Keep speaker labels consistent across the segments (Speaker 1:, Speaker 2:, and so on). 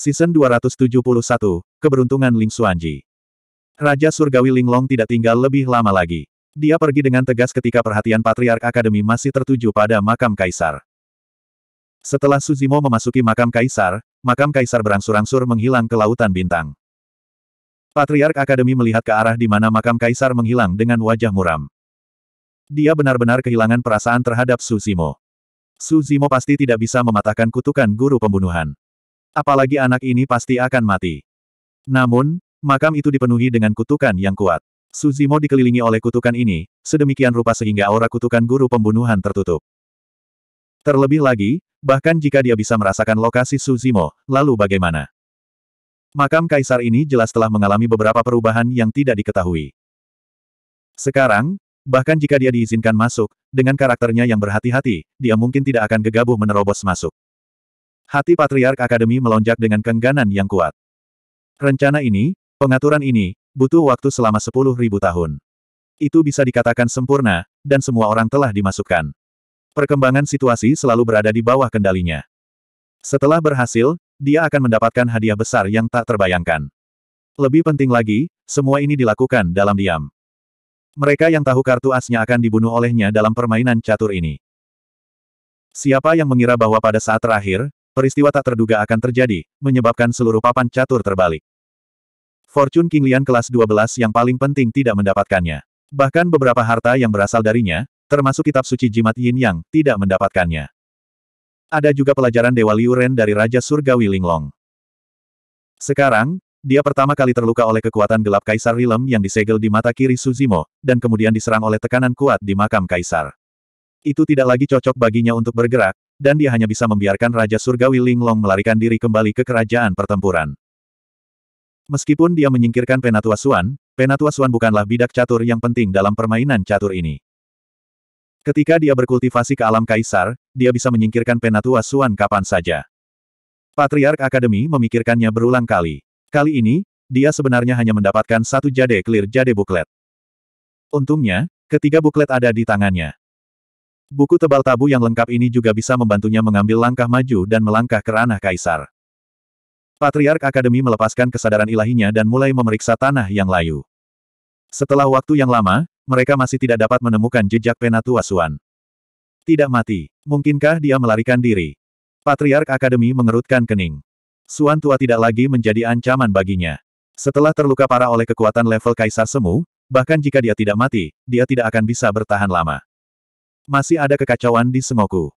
Speaker 1: Season 271, Keberuntungan Ling Xuanji. Raja Surgawi Linglong tidak tinggal lebih lama lagi. Dia pergi dengan tegas ketika perhatian Patriark Akademi masih tertuju pada makam Kaisar. Setelah Suzimo memasuki makam Kaisar, makam Kaisar berangsur-angsur menghilang ke Lautan Bintang. Patriark Akademi melihat ke arah di mana makam Kaisar menghilang dengan wajah muram. Dia benar-benar kehilangan perasaan terhadap Suzimo. Suzimo pasti tidak bisa mematahkan kutukan guru pembunuhan. Apalagi anak ini pasti akan mati. Namun, makam itu dipenuhi dengan kutukan yang kuat. Suzimo dikelilingi oleh kutukan ini, sedemikian rupa sehingga aura kutukan guru pembunuhan tertutup. Terlebih lagi, bahkan jika dia bisa merasakan lokasi Suzimo, lalu bagaimana? Makam kaisar ini jelas telah mengalami beberapa perubahan yang tidak diketahui. Sekarang, bahkan jika dia diizinkan masuk, dengan karakternya yang berhati-hati, dia mungkin tidak akan gegabah menerobos masuk. Hati Patriark Akademi melonjak dengan kengganan yang kuat. Rencana ini, pengaturan ini, butuh waktu selama sepuluh ribu tahun. Itu bisa dikatakan sempurna, dan semua orang telah dimasukkan. Perkembangan situasi selalu berada di bawah kendalinya. Setelah berhasil, dia akan mendapatkan hadiah besar yang tak terbayangkan. Lebih penting lagi, semua ini dilakukan dalam diam. Mereka yang tahu kartu asnya akan dibunuh olehnya dalam permainan catur ini. Siapa yang mengira bahwa pada saat terakhir, peristiwa tak terduga akan terjadi, menyebabkan seluruh papan catur terbalik. Fortune King Lian kelas 12 yang paling penting tidak mendapatkannya. Bahkan beberapa harta yang berasal darinya, termasuk kitab suci jimat Yin Yang, tidak mendapatkannya. Ada juga pelajaran Dewa Liuren dari Raja Surgawi Linglong. Sekarang, dia pertama kali terluka oleh kekuatan gelap Kaisar Rilem yang disegel di mata kiri Suzimo, dan kemudian diserang oleh tekanan kuat di makam Kaisar. Itu tidak lagi cocok baginya untuk bergerak, dan dia hanya bisa membiarkan Raja Surgawi Linglong melarikan diri kembali ke kerajaan pertempuran. Meskipun dia menyingkirkan Penatua Suan, Penatua Suan bukanlah bidak catur yang penting dalam permainan catur ini. Ketika dia berkultivasi ke alam kaisar, dia bisa menyingkirkan Penatua Suan kapan saja. Patriark Akademi memikirkannya berulang kali. Kali ini, dia sebenarnya hanya mendapatkan satu jade clear jade buklet. Untungnya, ketiga buklet ada di tangannya. Buku tebal tabu yang lengkap ini juga bisa membantunya mengambil langkah maju dan melangkah ke ranah kaisar. Patriark Akademi melepaskan kesadaran ilahinya dan mulai memeriksa tanah yang layu. Setelah waktu yang lama, mereka masih tidak dapat menemukan jejak penatua Suan. Tidak mati. Mungkinkah dia melarikan diri? Patriark Akademi mengerutkan kening. Suan Tua tidak lagi menjadi ancaman baginya. Setelah terluka parah oleh kekuatan level Kaisar Semu, bahkan jika dia tidak mati, dia tidak akan bisa bertahan lama. Masih ada kekacauan di Semoku.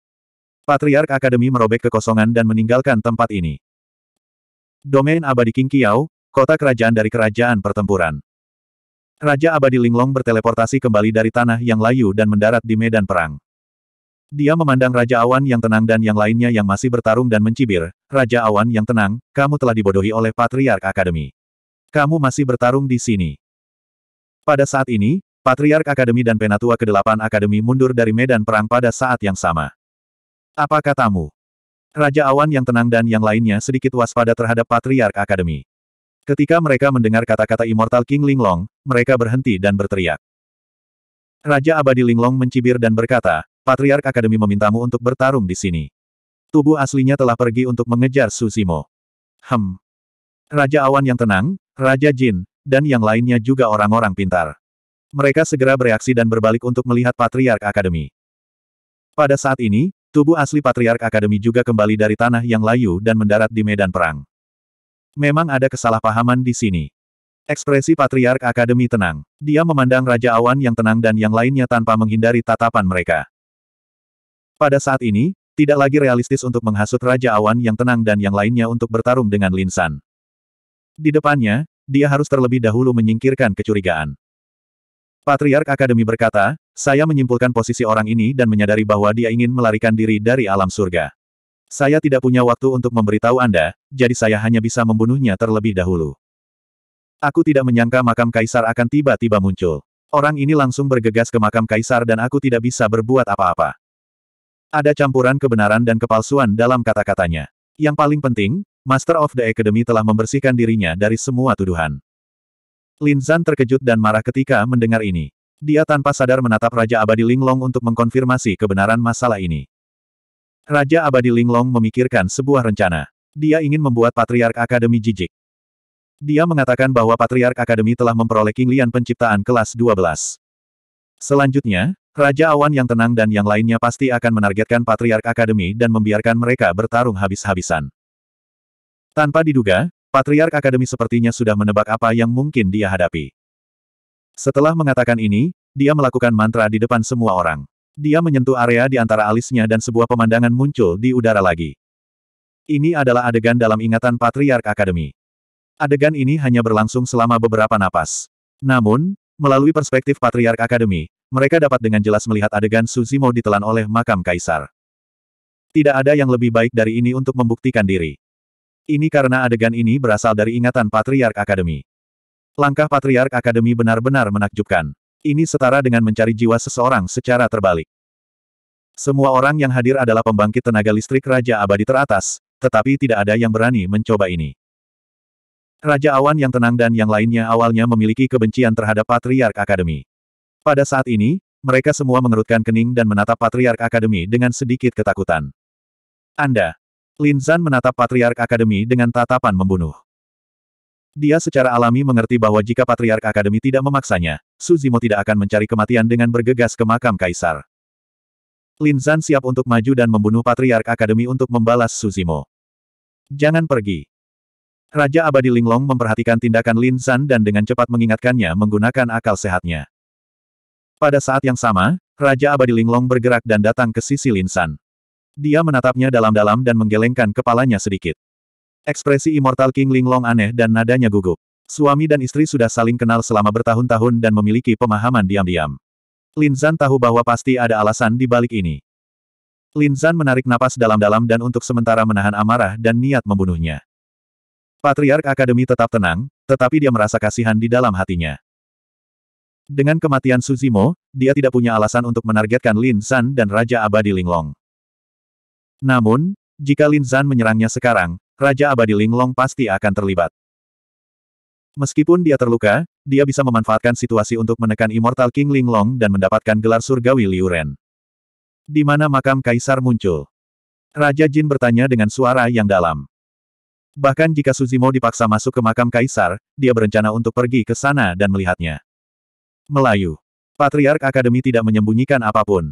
Speaker 1: Patriark Akademi merobek kekosongan dan meninggalkan tempat ini. Domain abadi King Kiao, kota kerajaan dari kerajaan pertempuran. Raja abadi Linglong berteleportasi kembali dari tanah yang layu dan mendarat di medan perang. Dia memandang Raja Awan yang tenang dan yang lainnya yang masih bertarung dan mencibir, Raja Awan yang tenang, kamu telah dibodohi oleh Patriark Akademi. Kamu masih bertarung di sini. Pada saat ini, Patriark Akademi dan Penatua ke-8 Akademi mundur dari medan perang pada saat yang sama. Apa katamu? Raja Awan yang tenang dan yang lainnya sedikit waspada terhadap Patriark Akademi. Ketika mereka mendengar kata-kata Immortal King Linglong, mereka berhenti dan berteriak. Raja Abadi Linglong mencibir dan berkata, Patriark Akademi memintamu untuk bertarung di sini. Tubuh aslinya telah pergi untuk mengejar Susimo. Hem. Raja Awan yang tenang, Raja Jin, dan yang lainnya juga orang-orang pintar. Mereka segera bereaksi dan berbalik untuk melihat Patriark Akademi. Pada saat ini, tubuh asli Patriark Akademi juga kembali dari tanah yang layu dan mendarat di medan perang. Memang ada kesalahpahaman di sini. Ekspresi Patriark Akademi tenang. Dia memandang Raja Awan yang tenang dan yang lainnya tanpa menghindari tatapan mereka. Pada saat ini, tidak lagi realistis untuk menghasut Raja Awan yang tenang dan yang lainnya untuk bertarung dengan Linsan. Di depannya, dia harus terlebih dahulu menyingkirkan kecurigaan. Patriark Akademi berkata, saya menyimpulkan posisi orang ini dan menyadari bahwa dia ingin melarikan diri dari alam surga. Saya tidak punya waktu untuk memberitahu Anda, jadi saya hanya bisa membunuhnya terlebih dahulu. Aku tidak menyangka makam kaisar akan tiba-tiba muncul. Orang ini langsung bergegas ke makam kaisar dan aku tidak bisa berbuat apa-apa. Ada campuran kebenaran dan kepalsuan dalam kata-katanya. Yang paling penting, Master of the Academy telah membersihkan dirinya dari semua tuduhan. Lin Zan terkejut dan marah ketika mendengar ini. Dia tanpa sadar menatap Raja Abadi Linglong untuk mengkonfirmasi kebenaran masalah ini. Raja Abadi Linglong memikirkan sebuah rencana. Dia ingin membuat Patriark Akademi jijik. Dia mengatakan bahwa Patriark Akademi telah memperoleh King Lian penciptaan kelas 12. Selanjutnya, Raja Awan yang tenang dan yang lainnya pasti akan menargetkan Patriark Akademi dan membiarkan mereka bertarung habis-habisan. Tanpa diduga, Patriark Akademi sepertinya sudah menebak apa yang mungkin dia hadapi. Setelah mengatakan ini, dia melakukan mantra di depan semua orang. Dia menyentuh area di antara alisnya dan sebuah pemandangan muncul di udara lagi. Ini adalah adegan dalam ingatan Patriark Akademi. Adegan ini hanya berlangsung selama beberapa napas. Namun, melalui perspektif Patriark Akademi, mereka dapat dengan jelas melihat adegan Suzimo ditelan oleh makam kaisar. Tidak ada yang lebih baik dari ini untuk membuktikan diri. Ini karena adegan ini berasal dari ingatan Patriark Akademi. Langkah Patriark Akademi benar-benar menakjubkan. Ini setara dengan mencari jiwa seseorang secara terbalik. Semua orang yang hadir adalah pembangkit tenaga listrik Raja Abadi teratas, tetapi tidak ada yang berani mencoba ini. Raja Awan yang tenang dan yang lainnya awalnya memiliki kebencian terhadap Patriark Akademi. Pada saat ini, mereka semua mengerutkan kening dan menatap Patriark Akademi dengan sedikit ketakutan. Anda, Lin Zan menatap Patriark Akademi dengan tatapan membunuh. Dia secara alami mengerti bahwa jika Patriark Akademi tidak memaksanya, Suzimo tidak akan mencari kematian dengan bergegas ke makam Kaisar. Lin Zan siap untuk maju dan membunuh Patriark Akademi untuk membalas Suzimo. Jangan pergi. Raja Abadi Linglong memperhatikan tindakan Lin Zan dan dengan cepat mengingatkannya menggunakan akal sehatnya. Pada saat yang sama, Raja Abadi Linglong bergerak dan datang ke sisi Lin Zan. Dia menatapnya dalam-dalam dan menggelengkan kepalanya sedikit. Ekspresi Immortal King Linglong aneh dan nadanya gugup. Suami dan istri sudah saling kenal selama bertahun-tahun dan memiliki pemahaman diam-diam. Lin Zan tahu bahwa pasti ada alasan di balik ini. Lin Zan menarik napas dalam-dalam dan untuk sementara menahan amarah dan niat membunuhnya. Patriark Akademi tetap tenang, tetapi dia merasa kasihan di dalam hatinya. Dengan kematian Suzimo, dia tidak punya alasan untuk menargetkan Lin San dan Raja Abadi Linglong. Namun, jika Lin Zan menyerangnya sekarang, Raja Abadi Linglong pasti akan terlibat. Meskipun dia terluka, dia bisa memanfaatkan situasi untuk menekan Immortal King Linglong dan mendapatkan gelar surgawi Liu Ren. Di mana makam kaisar muncul? Raja Jin bertanya dengan suara yang dalam. Bahkan jika Suzimo dipaksa masuk ke makam kaisar, dia berencana untuk pergi ke sana dan melihatnya. Melayu. Patriark Akademi tidak menyembunyikan apapun.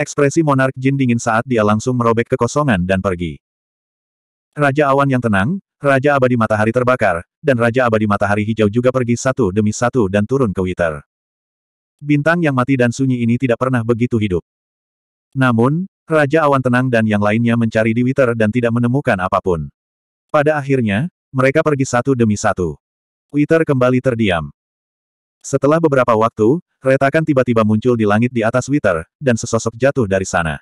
Speaker 1: Ekspresi monark Jin dingin saat dia langsung merobek kekosongan dan pergi. Raja awan yang tenang, Raja abadi matahari terbakar, dan Raja abadi matahari hijau juga pergi satu demi satu dan turun ke Wither. Bintang yang mati dan sunyi ini tidak pernah begitu hidup. Namun, Raja awan tenang dan yang lainnya mencari di Wither dan tidak menemukan apapun. Pada akhirnya, mereka pergi satu demi satu. Wither kembali terdiam. Setelah beberapa waktu, retakan tiba-tiba muncul di langit di atas Wither, dan sesosok jatuh dari sana.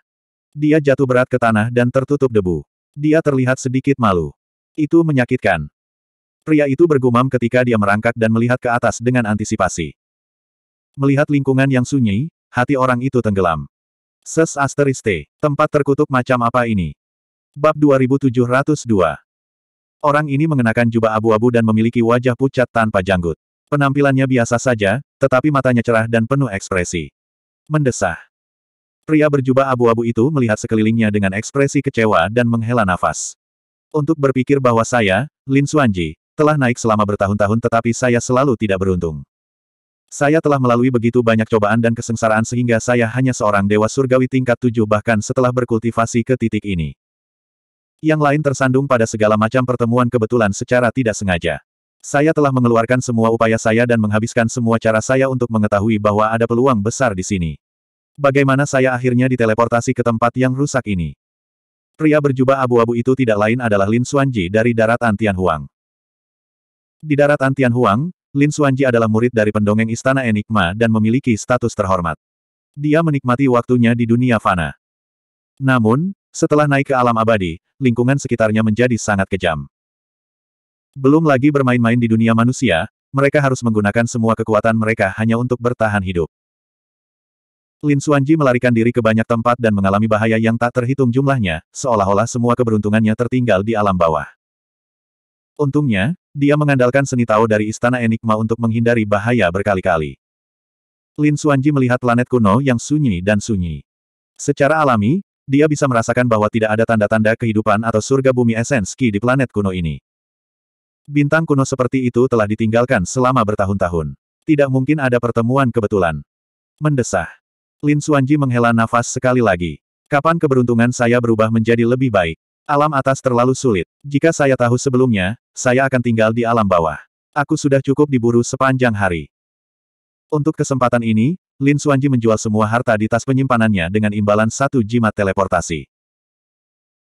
Speaker 1: Dia jatuh berat ke tanah dan tertutup debu. Dia terlihat sedikit malu. Itu menyakitkan. Pria itu bergumam ketika dia merangkak dan melihat ke atas dengan antisipasi. Melihat lingkungan yang sunyi, hati orang itu tenggelam. Ses asteriste, tempat terkutuk macam apa ini? Bab 2702 Orang ini mengenakan jubah abu-abu dan memiliki wajah pucat tanpa janggut. Penampilannya biasa saja, tetapi matanya cerah dan penuh ekspresi. Mendesah. Pria berjubah abu-abu itu melihat sekelilingnya dengan ekspresi kecewa dan menghela nafas. Untuk berpikir bahwa saya, Lin Suanji, telah naik selama bertahun-tahun tetapi saya selalu tidak beruntung. Saya telah melalui begitu banyak cobaan dan kesengsaraan sehingga saya hanya seorang dewa surgawi tingkat tujuh bahkan setelah berkultivasi ke titik ini. Yang lain tersandung pada segala macam pertemuan kebetulan secara tidak sengaja. Saya telah mengeluarkan semua upaya saya dan menghabiskan semua cara saya untuk mengetahui bahwa ada peluang besar di sini. Bagaimana saya akhirnya diteleportasi ke tempat yang rusak ini? Pria berjubah abu-abu itu tidak lain adalah Lin Xuanji dari Darat Antian Huang. Di Darat Antian Huang, Lin Xuanji adalah murid dari pendongeng Istana Enigma dan memiliki status terhormat. Dia menikmati waktunya di dunia fana. Namun, setelah naik ke alam abadi, lingkungan sekitarnya menjadi sangat kejam. Belum lagi bermain-main di dunia manusia, mereka harus menggunakan semua kekuatan mereka hanya untuk bertahan hidup. Lin Suanji melarikan diri ke banyak tempat dan mengalami bahaya yang tak terhitung jumlahnya, seolah-olah semua keberuntungannya tertinggal di alam bawah. Untungnya, dia mengandalkan seni Tao dari Istana Enigma untuk menghindari bahaya berkali-kali. Lin Suanji melihat planet kuno yang sunyi dan sunyi. Secara alami, dia bisa merasakan bahwa tidak ada tanda-tanda kehidupan atau surga bumi esens Qi di planet kuno ini. Bintang kuno seperti itu telah ditinggalkan selama bertahun-tahun. Tidak mungkin ada pertemuan kebetulan. Mendesah. Lin Suanji menghela nafas sekali lagi. Kapan keberuntungan saya berubah menjadi lebih baik? Alam atas terlalu sulit. Jika saya tahu sebelumnya, saya akan tinggal di alam bawah. Aku sudah cukup diburu sepanjang hari. Untuk kesempatan ini, Lin Suanji menjual semua harta di tas penyimpanannya dengan imbalan satu jimat teleportasi.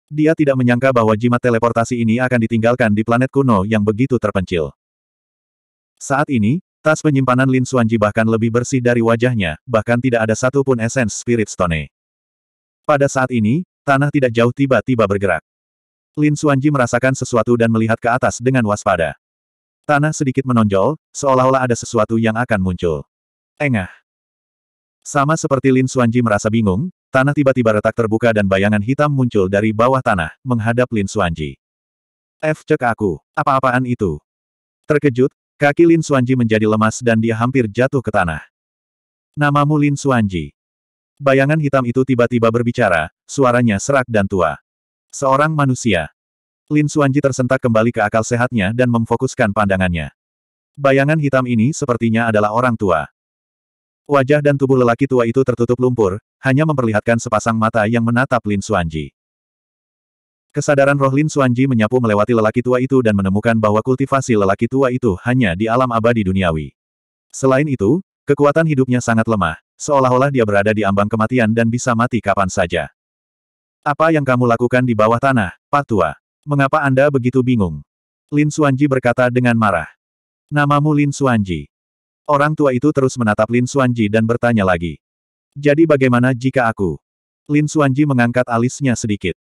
Speaker 1: Dia tidak menyangka bahwa jimat teleportasi ini akan ditinggalkan di planet kuno yang begitu terpencil. Saat ini, tas penyimpanan Lin Suanji bahkan lebih bersih dari wajahnya, bahkan tidak ada satupun esens Spirit Stone. Pada saat ini, tanah tidak jauh tiba-tiba bergerak. Lin Suanji merasakan sesuatu dan melihat ke atas dengan waspada. Tanah sedikit menonjol, seolah-olah ada sesuatu yang akan muncul. Engah. Sama seperti Lin Suanji merasa bingung, Tanah tiba-tiba retak terbuka dan bayangan hitam muncul dari bawah tanah, menghadap Lin Suanji. F cek aku, apa-apaan itu? Terkejut, kaki Lin Suanji menjadi lemas dan dia hampir jatuh ke tanah. Namamu Lin Suanji. Bayangan hitam itu tiba-tiba berbicara, suaranya serak dan tua. Seorang manusia. Lin Suanji tersentak kembali ke akal sehatnya dan memfokuskan pandangannya. Bayangan hitam ini sepertinya adalah orang tua. Wajah dan tubuh lelaki tua itu tertutup lumpur, hanya memperlihatkan sepasang mata yang menatap Lin Suanji. Kesadaran roh Lin Suanji menyapu melewati lelaki tua itu dan menemukan bahwa kultivasi lelaki tua itu hanya di alam abadi duniawi. Selain itu, kekuatan hidupnya sangat lemah, seolah-olah dia berada di ambang kematian dan bisa mati kapan saja. Apa yang kamu lakukan di bawah tanah, Pak Tua? Mengapa Anda begitu bingung? Lin Suanji berkata dengan marah. Namamu Lin Suanji. Orang tua itu terus menatap Lin Suanji dan bertanya lagi. Jadi bagaimana jika aku? Lin Suanji mengangkat alisnya sedikit.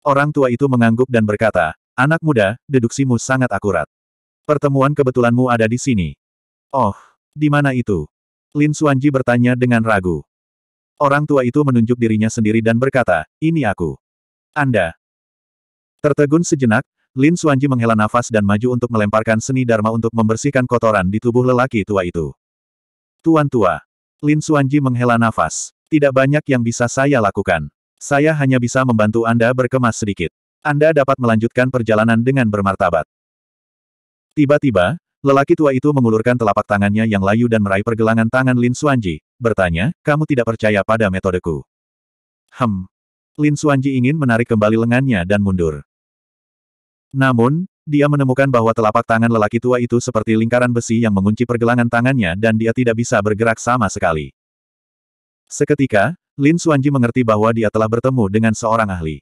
Speaker 1: Orang tua itu mengangguk dan berkata, anak muda, deduksimu sangat akurat. Pertemuan kebetulanmu ada di sini. Oh, di mana itu? Lin Suanji bertanya dengan ragu. Orang tua itu menunjuk dirinya sendiri dan berkata, ini aku. Anda. Tertegun sejenak, Lin Suanji menghela nafas dan maju untuk melemparkan seni Dharma untuk membersihkan kotoran di tubuh lelaki tua itu. Tuan tua, Lin Suanji menghela nafas. Tidak banyak yang bisa saya lakukan. Saya hanya bisa membantu Anda berkemas sedikit. Anda dapat melanjutkan perjalanan dengan bermartabat. Tiba-tiba, lelaki tua itu mengulurkan telapak tangannya yang layu dan meraih pergelangan tangan Lin Suanji, bertanya, kamu tidak percaya pada metodeku. Hem. Lin Suanji ingin menarik kembali lengannya dan mundur. Namun, dia menemukan bahwa telapak tangan lelaki tua itu seperti lingkaran besi yang mengunci pergelangan tangannya dan dia tidak bisa bergerak sama sekali. Seketika, Lin Suanji mengerti bahwa dia telah bertemu dengan seorang ahli.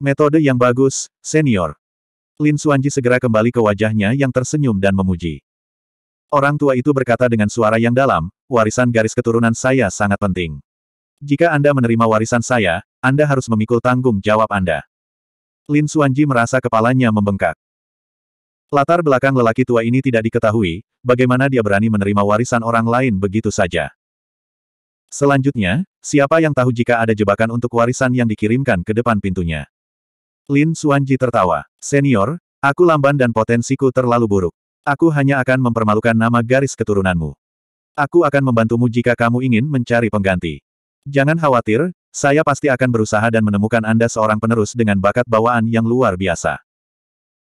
Speaker 1: Metode yang bagus, senior. Lin Suanji segera kembali ke wajahnya yang tersenyum dan memuji. Orang tua itu berkata dengan suara yang dalam, warisan garis keturunan saya sangat penting. Jika Anda menerima warisan saya, Anda harus memikul tanggung jawab Anda. Lin Suanji merasa kepalanya membengkak. Latar belakang lelaki tua ini tidak diketahui, bagaimana dia berani menerima warisan orang lain begitu saja. Selanjutnya, siapa yang tahu jika ada jebakan untuk warisan yang dikirimkan ke depan pintunya? Lin Suanji tertawa. Senior, aku lamban dan potensiku terlalu buruk. Aku hanya akan mempermalukan nama garis keturunanmu. Aku akan membantumu jika kamu ingin mencari pengganti. Jangan khawatir, saya pasti akan berusaha dan menemukan Anda seorang penerus dengan bakat bawaan yang luar biasa.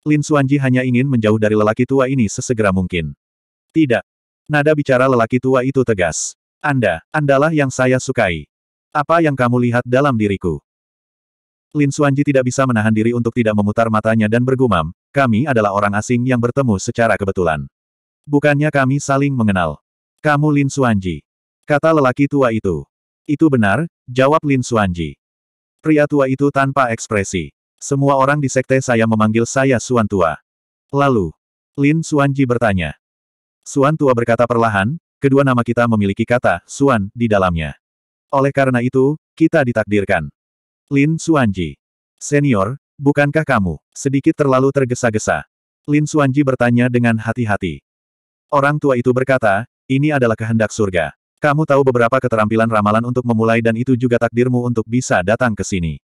Speaker 1: Lin Suanji hanya ingin menjauh dari lelaki tua ini sesegera mungkin. Tidak. Nada bicara lelaki tua itu tegas. Anda, Andalah yang saya sukai. Apa yang kamu lihat dalam diriku? Lin Suanji tidak bisa menahan diri untuk tidak memutar matanya dan bergumam, kami adalah orang asing yang bertemu secara kebetulan. Bukannya kami saling mengenal. Kamu Lin Suanji. Kata lelaki tua itu. Itu benar, jawab Lin Suanji. Pria tua itu tanpa ekspresi. Semua orang di sekte saya memanggil saya Suan Tua. Lalu, Lin Suanji bertanya. Suan Tua berkata perlahan, kedua nama kita memiliki kata Suan di dalamnya. Oleh karena itu, kita ditakdirkan. Lin Suanji. Senior, bukankah kamu sedikit terlalu tergesa-gesa? Lin Suanji bertanya dengan hati-hati. Orang tua itu berkata, ini adalah kehendak surga. Kamu tahu beberapa keterampilan ramalan untuk memulai dan itu juga takdirmu untuk bisa datang ke sini.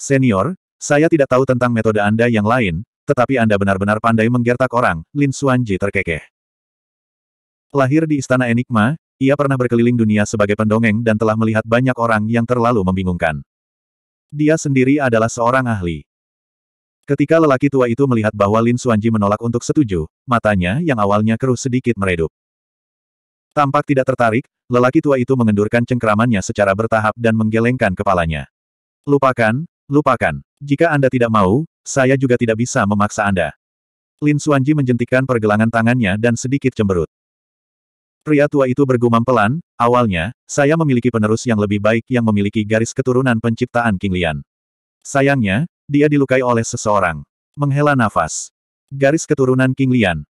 Speaker 1: Senior, saya tidak tahu tentang metode Anda yang lain, tetapi Anda benar-benar pandai menggertak orang, Lin Xuanji terkekeh. Lahir di Istana Enigma, ia pernah berkeliling dunia sebagai pendongeng dan telah melihat banyak orang yang terlalu membingungkan. Dia sendiri adalah seorang ahli. Ketika lelaki tua itu melihat bahwa Lin Xuanji menolak untuk setuju, matanya yang awalnya keruh sedikit meredup. Tampak tidak tertarik, lelaki tua itu mengendurkan cengkeramannya secara bertahap dan menggelengkan kepalanya. Lupakan, Lupakan. Jika Anda tidak mau, saya juga tidak bisa memaksa Anda. Lin Suanji menjentikan pergelangan tangannya dan sedikit cemberut. Pria tua itu bergumam pelan, awalnya, saya memiliki penerus yang lebih baik yang memiliki garis keturunan penciptaan King Lian. Sayangnya, dia dilukai oleh seseorang. Menghela nafas. Garis keturunan King Lian.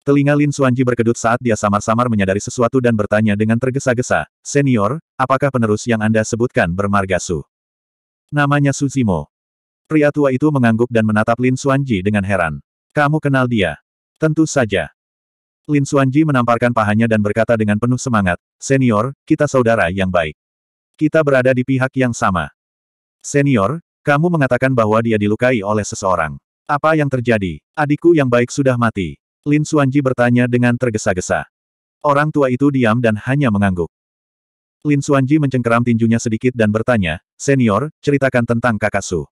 Speaker 1: Telinga Lin Suanji berkedut saat dia samar-samar menyadari sesuatu dan bertanya dengan tergesa-gesa, Senior, apakah penerus yang Anda sebutkan bermarga Su? Namanya Suzimo. Pria tua itu mengangguk dan menatap Lin Xuanji dengan heran. Kamu kenal dia? Tentu saja. Lin Xuanji menamparkan pahanya dan berkata dengan penuh semangat, Senior, kita saudara yang baik. Kita berada di pihak yang sama. Senior, kamu mengatakan bahwa dia dilukai oleh seseorang. Apa yang terjadi? Adikku yang baik sudah mati. Lin Xuanji bertanya dengan tergesa-gesa. Orang tua itu diam dan hanya mengangguk. Lin Suanji mencengkeram tinjunya sedikit dan bertanya, Senior, ceritakan tentang kakak Su.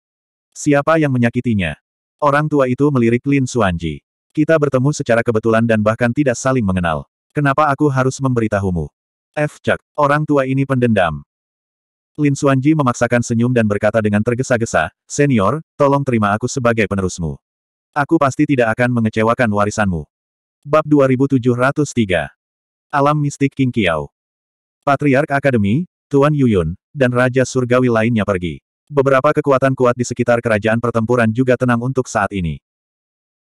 Speaker 1: Siapa yang menyakitinya? Orang tua itu melirik Lin Suanji. Kita bertemu secara kebetulan dan bahkan tidak saling mengenal. Kenapa aku harus memberitahumu? F. Cak, orang tua ini pendendam. Lin Suanji memaksakan senyum dan berkata dengan tergesa-gesa, Senior, tolong terima aku sebagai penerusmu. Aku pasti tidak akan mengecewakan warisanmu. Bab 2703 Alam Mistik King Kiao Patriark Akademi, Tuan Yuyun, dan Raja Surgawi lainnya pergi. Beberapa kekuatan kuat di sekitar kerajaan pertempuran juga tenang untuk saat ini.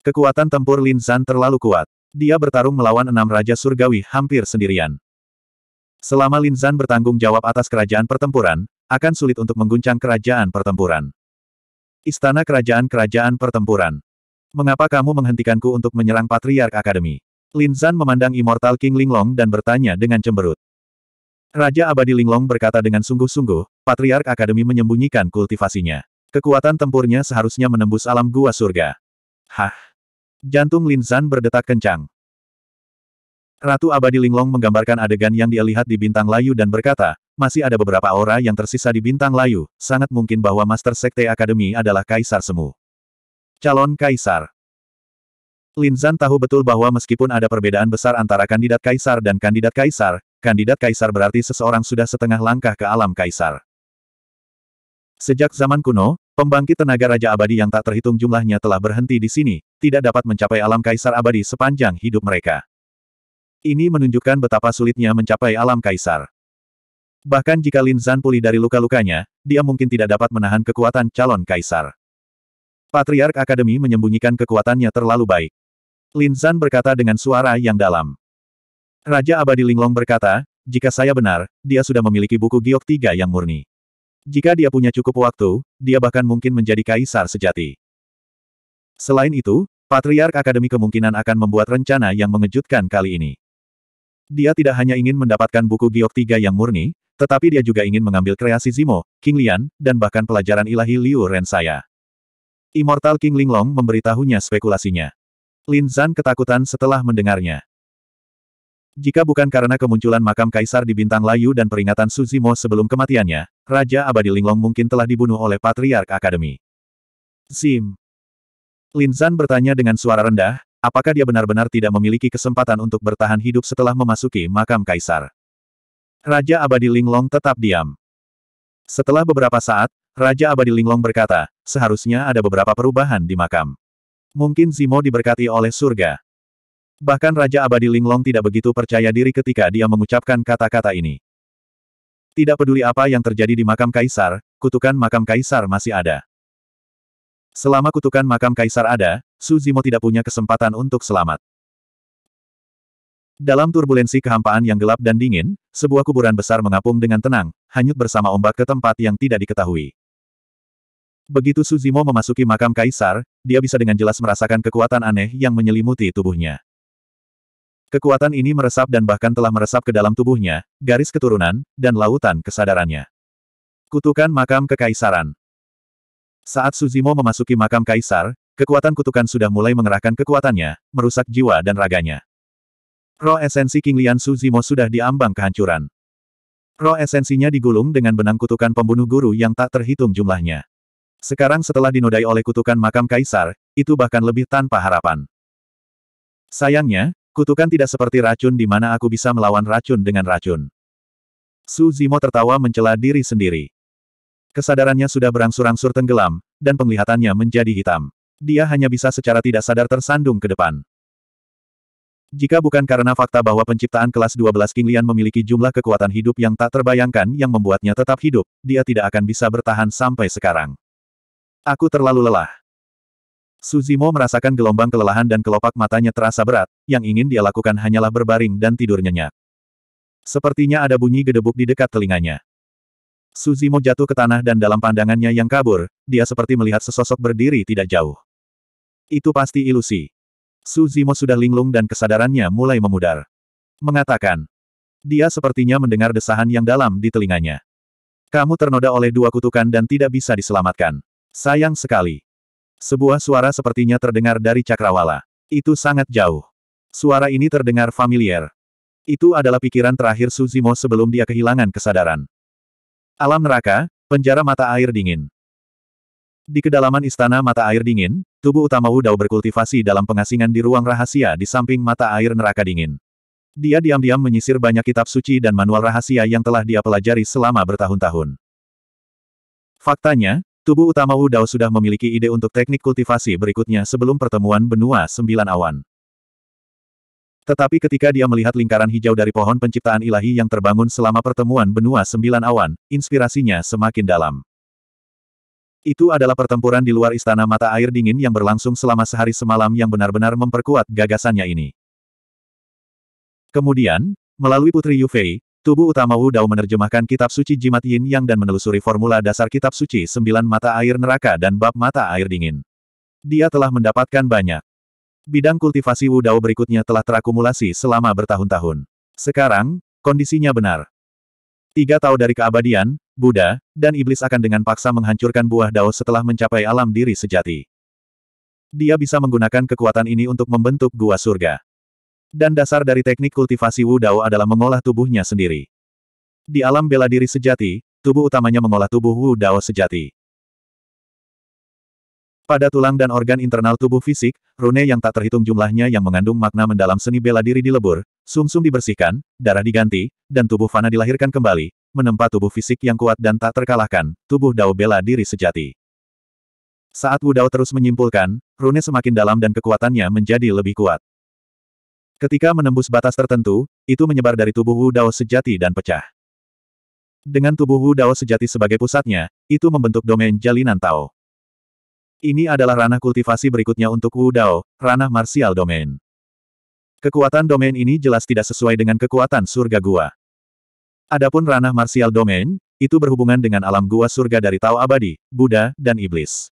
Speaker 1: Kekuatan tempur Lin Zan terlalu kuat. Dia bertarung melawan enam Raja Surgawi hampir sendirian. Selama Lin Zan bertanggung jawab atas kerajaan pertempuran, akan sulit untuk mengguncang kerajaan pertempuran. Istana Kerajaan-Kerajaan Pertempuran Mengapa kamu menghentikanku untuk menyerang Patriark Akademi? Lin Zan memandang Immortal King Linglong dan bertanya dengan cemberut. Raja Abadi Linglong berkata dengan sungguh-sungguh, Patriark Akademi menyembunyikan kultivasinya. Kekuatan tempurnya seharusnya menembus alam gua surga. Hah! Jantung Lin Linzan berdetak kencang. Ratu Abadi Linglong menggambarkan adegan yang dia lihat di Bintang Layu dan berkata, masih ada beberapa aura yang tersisa di Bintang Layu, sangat mungkin bahwa Master Sekte Akademi adalah Kaisar Semu. Calon Kaisar Lin Linzan tahu betul bahwa meskipun ada perbedaan besar antara kandidat kaisar dan kandidat kaisar, kandidat kaisar berarti seseorang sudah setengah langkah ke alam kaisar. Sejak zaman kuno, pembangkit tenaga Raja Abadi yang tak terhitung jumlahnya telah berhenti di sini, tidak dapat mencapai alam kaisar abadi sepanjang hidup mereka. Ini menunjukkan betapa sulitnya mencapai alam kaisar. Bahkan jika Lin Zan pulih dari luka-lukanya, dia mungkin tidak dapat menahan kekuatan calon kaisar. Patriark Akademi menyembunyikan kekuatannya terlalu baik. Lin Zan berkata dengan suara yang dalam. Raja Abadi Linglong berkata, jika saya benar, dia sudah memiliki buku giok tiga yang murni. Jika dia punya cukup waktu, dia bahkan mungkin menjadi kaisar sejati. Selain itu, Patriark Akademi kemungkinan akan membuat rencana yang mengejutkan kali ini. Dia tidak hanya ingin mendapatkan buku giok tiga yang murni, tetapi dia juga ingin mengambil kreasi Zimo, King Lian, dan bahkan pelajaran ilahi Liu Ren saya. Immortal King Linglong memberitahunya spekulasinya. Lin Zan ketakutan setelah mendengarnya. Jika bukan karena kemunculan makam kaisar di Bintang Layu dan peringatan Suzimo sebelum kematiannya, Raja Abadi Linglong mungkin telah dibunuh oleh Patriark Akademi. Zim. Linzan bertanya dengan suara rendah, apakah dia benar-benar tidak memiliki kesempatan untuk bertahan hidup setelah memasuki makam kaisar. Raja Abadi Linglong tetap diam. Setelah beberapa saat, Raja Abadi Linglong berkata, seharusnya ada beberapa perubahan di makam. Mungkin Zimo diberkati oleh surga. Bahkan Raja Abadi Linglong tidak begitu percaya diri ketika dia mengucapkan kata-kata ini. Tidak peduli apa yang terjadi di makam kaisar, kutukan makam kaisar masih ada. Selama kutukan makam kaisar ada, Su Zimo tidak punya kesempatan untuk selamat. Dalam turbulensi kehampaan yang gelap dan dingin, sebuah kuburan besar mengapung dengan tenang, hanyut bersama ombak ke tempat yang tidak diketahui. Begitu Suzimo memasuki makam kaisar, dia bisa dengan jelas merasakan kekuatan aneh yang menyelimuti tubuhnya. Kekuatan ini meresap dan bahkan telah meresap ke dalam tubuhnya, garis keturunan, dan lautan kesadarannya. Kutukan makam kekaisaran. Saat Suzimo memasuki makam kaisar, kekuatan kutukan sudah mulai mengerahkan kekuatannya, merusak jiwa dan raganya. Roh esensi King Lian Suzimo sudah diambang kehancuran. Roh esensinya digulung dengan benang kutukan pembunuh guru yang tak terhitung jumlahnya. Sekarang setelah dinodai oleh kutukan makam kaisar, itu bahkan lebih tanpa harapan. Sayangnya, Kutukan tidak seperti racun di mana aku bisa melawan racun dengan racun. Su Zimo tertawa mencela diri sendiri. Kesadarannya sudah berangsur-angsur tenggelam, dan penglihatannya menjadi hitam. Dia hanya bisa secara tidak sadar tersandung ke depan. Jika bukan karena fakta bahwa penciptaan kelas 12 Kinglian memiliki jumlah kekuatan hidup yang tak terbayangkan yang membuatnya tetap hidup, dia tidak akan bisa bertahan sampai sekarang. Aku terlalu lelah. Suzimo merasakan gelombang kelelahan dan kelopak matanya terasa berat, yang ingin dia lakukan hanyalah berbaring dan tidur nyenyak. Sepertinya ada bunyi gedebuk di dekat telinganya. Suzimo jatuh ke tanah dan dalam pandangannya yang kabur, dia seperti melihat sesosok berdiri tidak jauh. Itu pasti ilusi. Suzimo sudah linglung dan kesadarannya mulai memudar. Mengatakan. Dia sepertinya mendengar desahan yang dalam di telinganya. Kamu ternoda oleh dua kutukan dan tidak bisa diselamatkan. Sayang sekali. Sebuah suara sepertinya terdengar dari cakrawala. Itu sangat jauh. Suara ini terdengar familiar. Itu adalah pikiran terakhir Suzimo sebelum dia kehilangan kesadaran. Alam neraka, penjara mata air dingin. Di kedalaman istana mata air dingin, tubuh utama Wudao berkultivasi dalam pengasingan di ruang rahasia di samping mata air neraka dingin. Dia diam-diam menyisir banyak kitab suci dan manual rahasia yang telah dia pelajari selama bertahun-tahun. Faktanya, Tubuh utama Wu Dao sudah memiliki ide untuk teknik kultivasi berikutnya sebelum pertemuan benua sembilan awan. Tetapi ketika dia melihat lingkaran hijau dari pohon penciptaan ilahi yang terbangun selama pertemuan benua sembilan awan, inspirasinya semakin dalam. Itu adalah pertempuran di luar istana mata air dingin yang berlangsung selama sehari semalam yang benar-benar memperkuat gagasannya ini. Kemudian, melalui Putri Yufei, Tubuh utama Wu Dao menerjemahkan kitab suci jimat yin yang dan menelusuri formula dasar kitab suci sembilan mata air neraka dan bab mata air dingin. Dia telah mendapatkan banyak. Bidang kultivasi Wu Dao berikutnya telah terakumulasi selama bertahun-tahun. Sekarang, kondisinya benar. Tiga tahun dari keabadian, Buddha, dan Iblis akan dengan paksa menghancurkan buah Dao setelah mencapai alam diri sejati. Dia bisa menggunakan kekuatan ini untuk membentuk gua surga. Dan dasar dari teknik kultivasi Wudao adalah mengolah tubuhnya sendiri. Di alam bela diri sejati, tubuh utamanya mengolah tubuh Wudao sejati. Pada tulang dan organ internal tubuh fisik, rune yang tak terhitung jumlahnya yang mengandung makna mendalam seni bela diri dilebur, sumsum -sum dibersihkan, darah diganti, dan tubuh fana dilahirkan kembali, menempa tubuh fisik yang kuat dan tak terkalahkan, tubuh dao bela diri sejati. Saat Wudao terus menyimpulkan, rune semakin dalam dan kekuatannya menjadi lebih kuat. Ketika menembus batas tertentu, itu menyebar dari tubuh Wu Dao sejati dan pecah. Dengan tubuh Wu Dao sejati sebagai pusatnya, itu membentuk domain jalinan Tao. Ini adalah ranah kultivasi berikutnya untuk Wu Dao, ranah martial domain. Kekuatan domain ini jelas tidak sesuai dengan kekuatan surga gua. Adapun ranah martial domain, itu berhubungan dengan alam gua surga dari Tao abadi, Buddha, dan Iblis.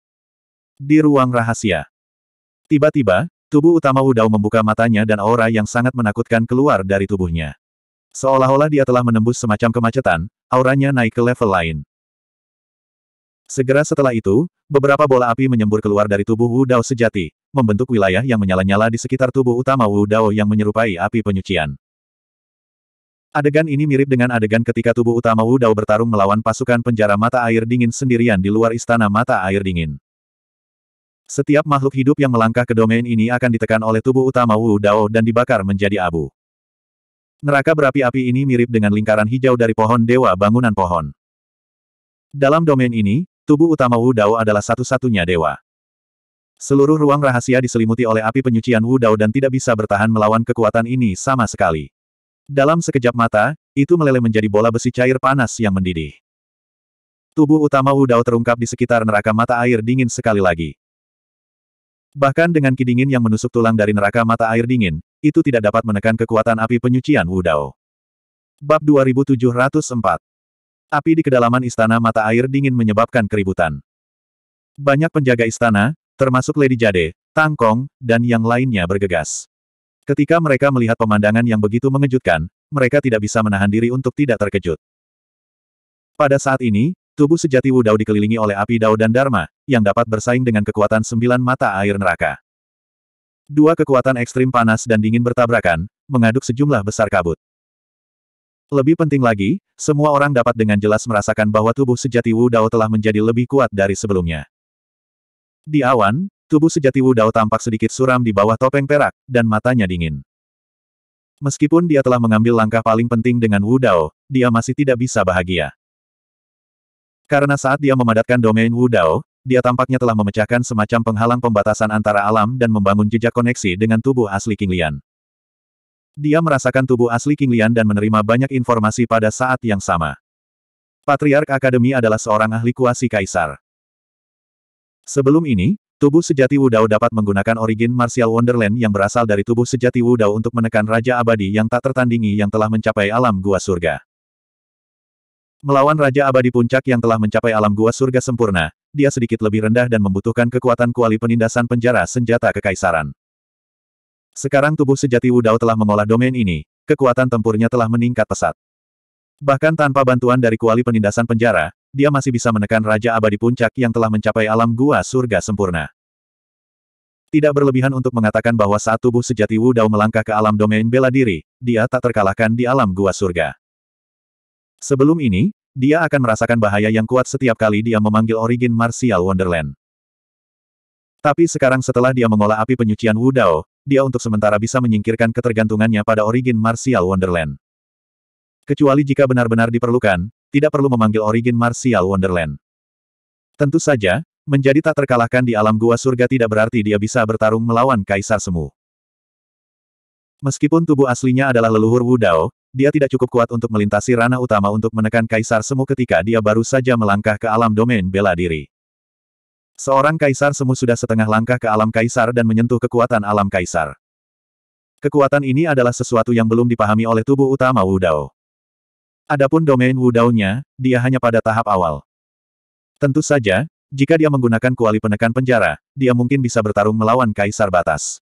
Speaker 1: Di ruang rahasia. Tiba-tiba, Tubuh utama Wu Dao membuka matanya dan aura yang sangat menakutkan keluar dari tubuhnya. Seolah-olah dia telah menembus semacam kemacetan, auranya naik ke level lain. Segera setelah itu, beberapa bola api menyembur keluar dari tubuh Wu Dao sejati, membentuk wilayah yang menyala-nyala di sekitar tubuh utama Wu Dao yang menyerupai api penyucian. Adegan ini mirip dengan adegan ketika tubuh utama Wu Dao bertarung melawan pasukan penjara mata air dingin sendirian di luar istana mata air dingin. Setiap makhluk hidup yang melangkah ke domain ini akan ditekan oleh tubuh utama Wu Dao dan dibakar menjadi abu. Neraka berapi-api ini mirip dengan lingkaran hijau dari pohon dewa bangunan pohon. Dalam domain ini, tubuh utama Wu Dao adalah satu-satunya dewa. Seluruh ruang rahasia diselimuti oleh api penyucian Wu Dao dan tidak bisa bertahan melawan kekuatan ini sama sekali. Dalam sekejap mata, itu meleleh menjadi bola besi cair panas yang mendidih. Tubuh utama Wu Dao terungkap di sekitar neraka mata air dingin sekali lagi. Bahkan dengan kidingin yang menusuk tulang dari neraka mata air dingin, itu tidak dapat menekan kekuatan api penyucian Wu Dao Bab 2704 Api di kedalaman istana mata air dingin menyebabkan keributan. Banyak penjaga istana, termasuk Lady Jade, Tang Kong, dan yang lainnya bergegas. Ketika mereka melihat pemandangan yang begitu mengejutkan, mereka tidak bisa menahan diri untuk tidak terkejut. Pada saat ini, Tubuh sejati Wu Dao dikelilingi oleh api Dao dan Dharma, yang dapat bersaing dengan kekuatan sembilan mata air neraka. Dua kekuatan ekstrim panas dan dingin bertabrakan, mengaduk sejumlah besar kabut. Lebih penting lagi, semua orang dapat dengan jelas merasakan bahwa tubuh sejati Wu Dao telah menjadi lebih kuat dari sebelumnya. Di awan, tubuh sejati Wu Dao tampak sedikit suram di bawah topeng perak, dan matanya dingin. Meskipun dia telah mengambil langkah paling penting dengan Wu Dao, dia masih tidak bisa bahagia. Karena saat dia memadatkan domain Wu Dao, dia tampaknya telah memecahkan semacam penghalang pembatasan antara alam dan membangun jejak koneksi dengan tubuh asli King Lian. Dia merasakan tubuh asli King Lian dan menerima banyak informasi pada saat yang sama. Patriark Akademi adalah seorang ahli kuasi kaisar. Sebelum ini, tubuh sejati Wudao dapat menggunakan origin Martial Wonderland yang berasal dari tubuh sejati Wudao untuk menekan Raja Abadi yang tak tertandingi yang telah mencapai alam gua surga. Melawan Raja Abadi Puncak yang telah mencapai alam gua surga sempurna, dia sedikit lebih rendah dan membutuhkan kekuatan kuali penindasan penjara senjata kekaisaran. Sekarang tubuh sejati Wudao telah mengolah domain ini, kekuatan tempurnya telah meningkat pesat. Bahkan tanpa bantuan dari kuali penindasan penjara, dia masih bisa menekan Raja Abadi Puncak yang telah mencapai alam gua surga sempurna. Tidak berlebihan untuk mengatakan bahwa saat tubuh sejati Wudao melangkah ke alam domain bela diri, dia tak terkalahkan di alam gua surga. Sebelum ini, dia akan merasakan bahaya yang kuat setiap kali dia memanggil origin Martial Wonderland. Tapi sekarang setelah dia mengolah api penyucian Wudao, dia untuk sementara bisa menyingkirkan ketergantungannya pada origin Martial Wonderland. Kecuali jika benar-benar diperlukan, tidak perlu memanggil origin Martial Wonderland. Tentu saja, menjadi tak terkalahkan di alam gua surga tidak berarti dia bisa bertarung melawan Kaisar Semu. Meskipun tubuh aslinya adalah leluhur Wudao, dia tidak cukup kuat untuk melintasi ranah utama untuk menekan Kaisar Semu ketika dia baru saja melangkah ke alam domain bela diri. Seorang Kaisar Semu sudah setengah langkah ke alam Kaisar dan menyentuh kekuatan alam Kaisar. Kekuatan ini adalah sesuatu yang belum dipahami oleh tubuh utama Wudao. Adapun domain Wudao-nya, dia hanya pada tahap awal. Tentu saja, jika dia menggunakan kuali penekan penjara, dia mungkin bisa bertarung melawan Kaisar Batas.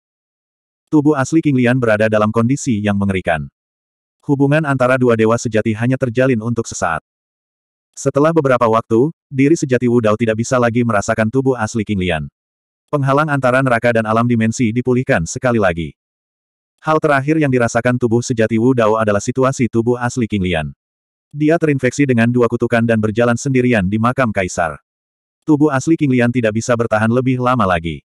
Speaker 1: Tubuh asli King Lian berada dalam kondisi yang mengerikan hubungan antara dua dewa sejati hanya terjalin untuk sesaat. Setelah beberapa waktu, diri sejati Wu Dao tidak bisa lagi merasakan tubuh asli King Lian. Penghalang antara neraka dan alam dimensi dipulihkan sekali lagi. Hal terakhir yang dirasakan tubuh sejati Wu Dao adalah situasi tubuh asli King Lian. Dia terinfeksi dengan dua kutukan dan berjalan sendirian di makam kaisar. Tubuh asli King Lian tidak bisa bertahan lebih lama lagi.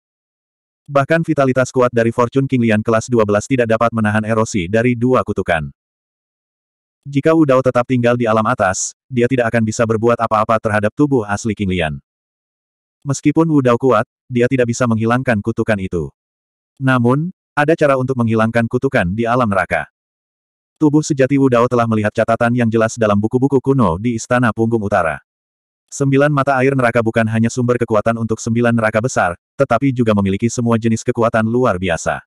Speaker 1: Bahkan vitalitas kuat dari Fortune King Lian kelas 12 tidak dapat menahan erosi dari dua kutukan. Jika Wu Dao tetap tinggal di alam atas, dia tidak akan bisa berbuat apa-apa terhadap tubuh asli King Lian. Meskipun Wu Dao kuat, dia tidak bisa menghilangkan kutukan itu. Namun, ada cara untuk menghilangkan kutukan di alam neraka. Tubuh sejati Wu Dao telah melihat catatan yang jelas dalam buku-buku kuno di Istana Punggung Utara. Sembilan mata air neraka bukan hanya sumber kekuatan untuk sembilan neraka besar, tetapi juga memiliki semua jenis kekuatan luar biasa.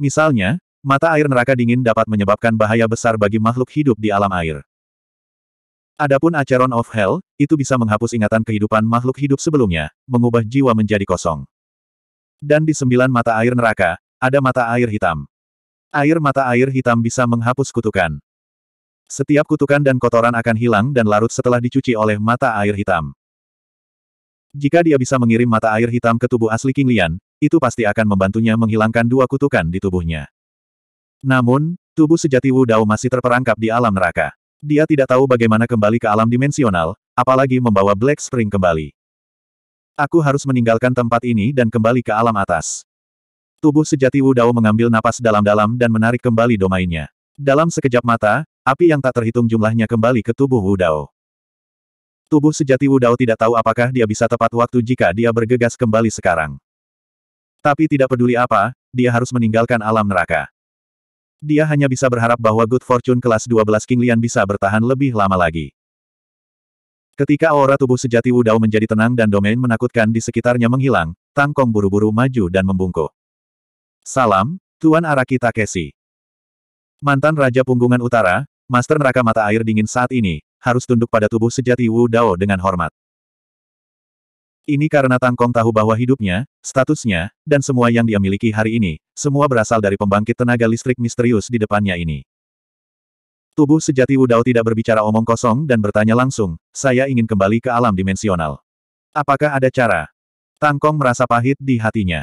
Speaker 1: Misalnya, Mata air neraka dingin dapat menyebabkan bahaya besar bagi makhluk hidup di alam air. Adapun Acheron of Hell, itu bisa menghapus ingatan kehidupan makhluk hidup sebelumnya, mengubah jiwa menjadi kosong. Dan di sembilan mata air neraka, ada mata air hitam. Air mata air hitam bisa menghapus kutukan. Setiap kutukan dan kotoran akan hilang dan larut setelah dicuci oleh mata air hitam. Jika dia bisa mengirim mata air hitam ke tubuh asli King Lian, itu pasti akan membantunya menghilangkan dua kutukan di tubuhnya. Namun, tubuh sejati Wu Dao masih terperangkap di alam neraka. Dia tidak tahu bagaimana kembali ke alam dimensional, apalagi membawa Black Spring kembali. Aku harus meninggalkan tempat ini dan kembali ke alam atas. Tubuh sejati Wu Dao mengambil napas dalam-dalam dan menarik kembali domainnya. Dalam sekejap mata, api yang tak terhitung jumlahnya kembali ke tubuh Wu Dao. Tubuh sejati Wu Dao tidak tahu apakah dia bisa tepat waktu jika dia bergegas kembali sekarang. Tapi tidak peduli apa, dia harus meninggalkan alam neraka. Dia hanya bisa berharap bahwa Good Fortune kelas 12 King Lian bisa bertahan lebih lama lagi. Ketika aura tubuh sejati Wu Dao menjadi tenang dan domain menakutkan di sekitarnya menghilang, Tang Kong buru-buru maju dan membungkuk. Salam, Tuan Araki Takeshi. Mantan Raja Punggungan Utara, Master Neraka Mata Air Dingin saat ini, harus tunduk pada tubuh sejati Wu Dao dengan hormat. Ini karena Tangkong tahu bahwa hidupnya, statusnya, dan semua yang dia miliki hari ini, semua berasal dari pembangkit tenaga listrik misterius di depannya ini. Tubuh sejati Wudao tidak berbicara omong kosong dan bertanya langsung, saya ingin kembali ke alam dimensional. Apakah ada cara? Tangkong merasa pahit di hatinya.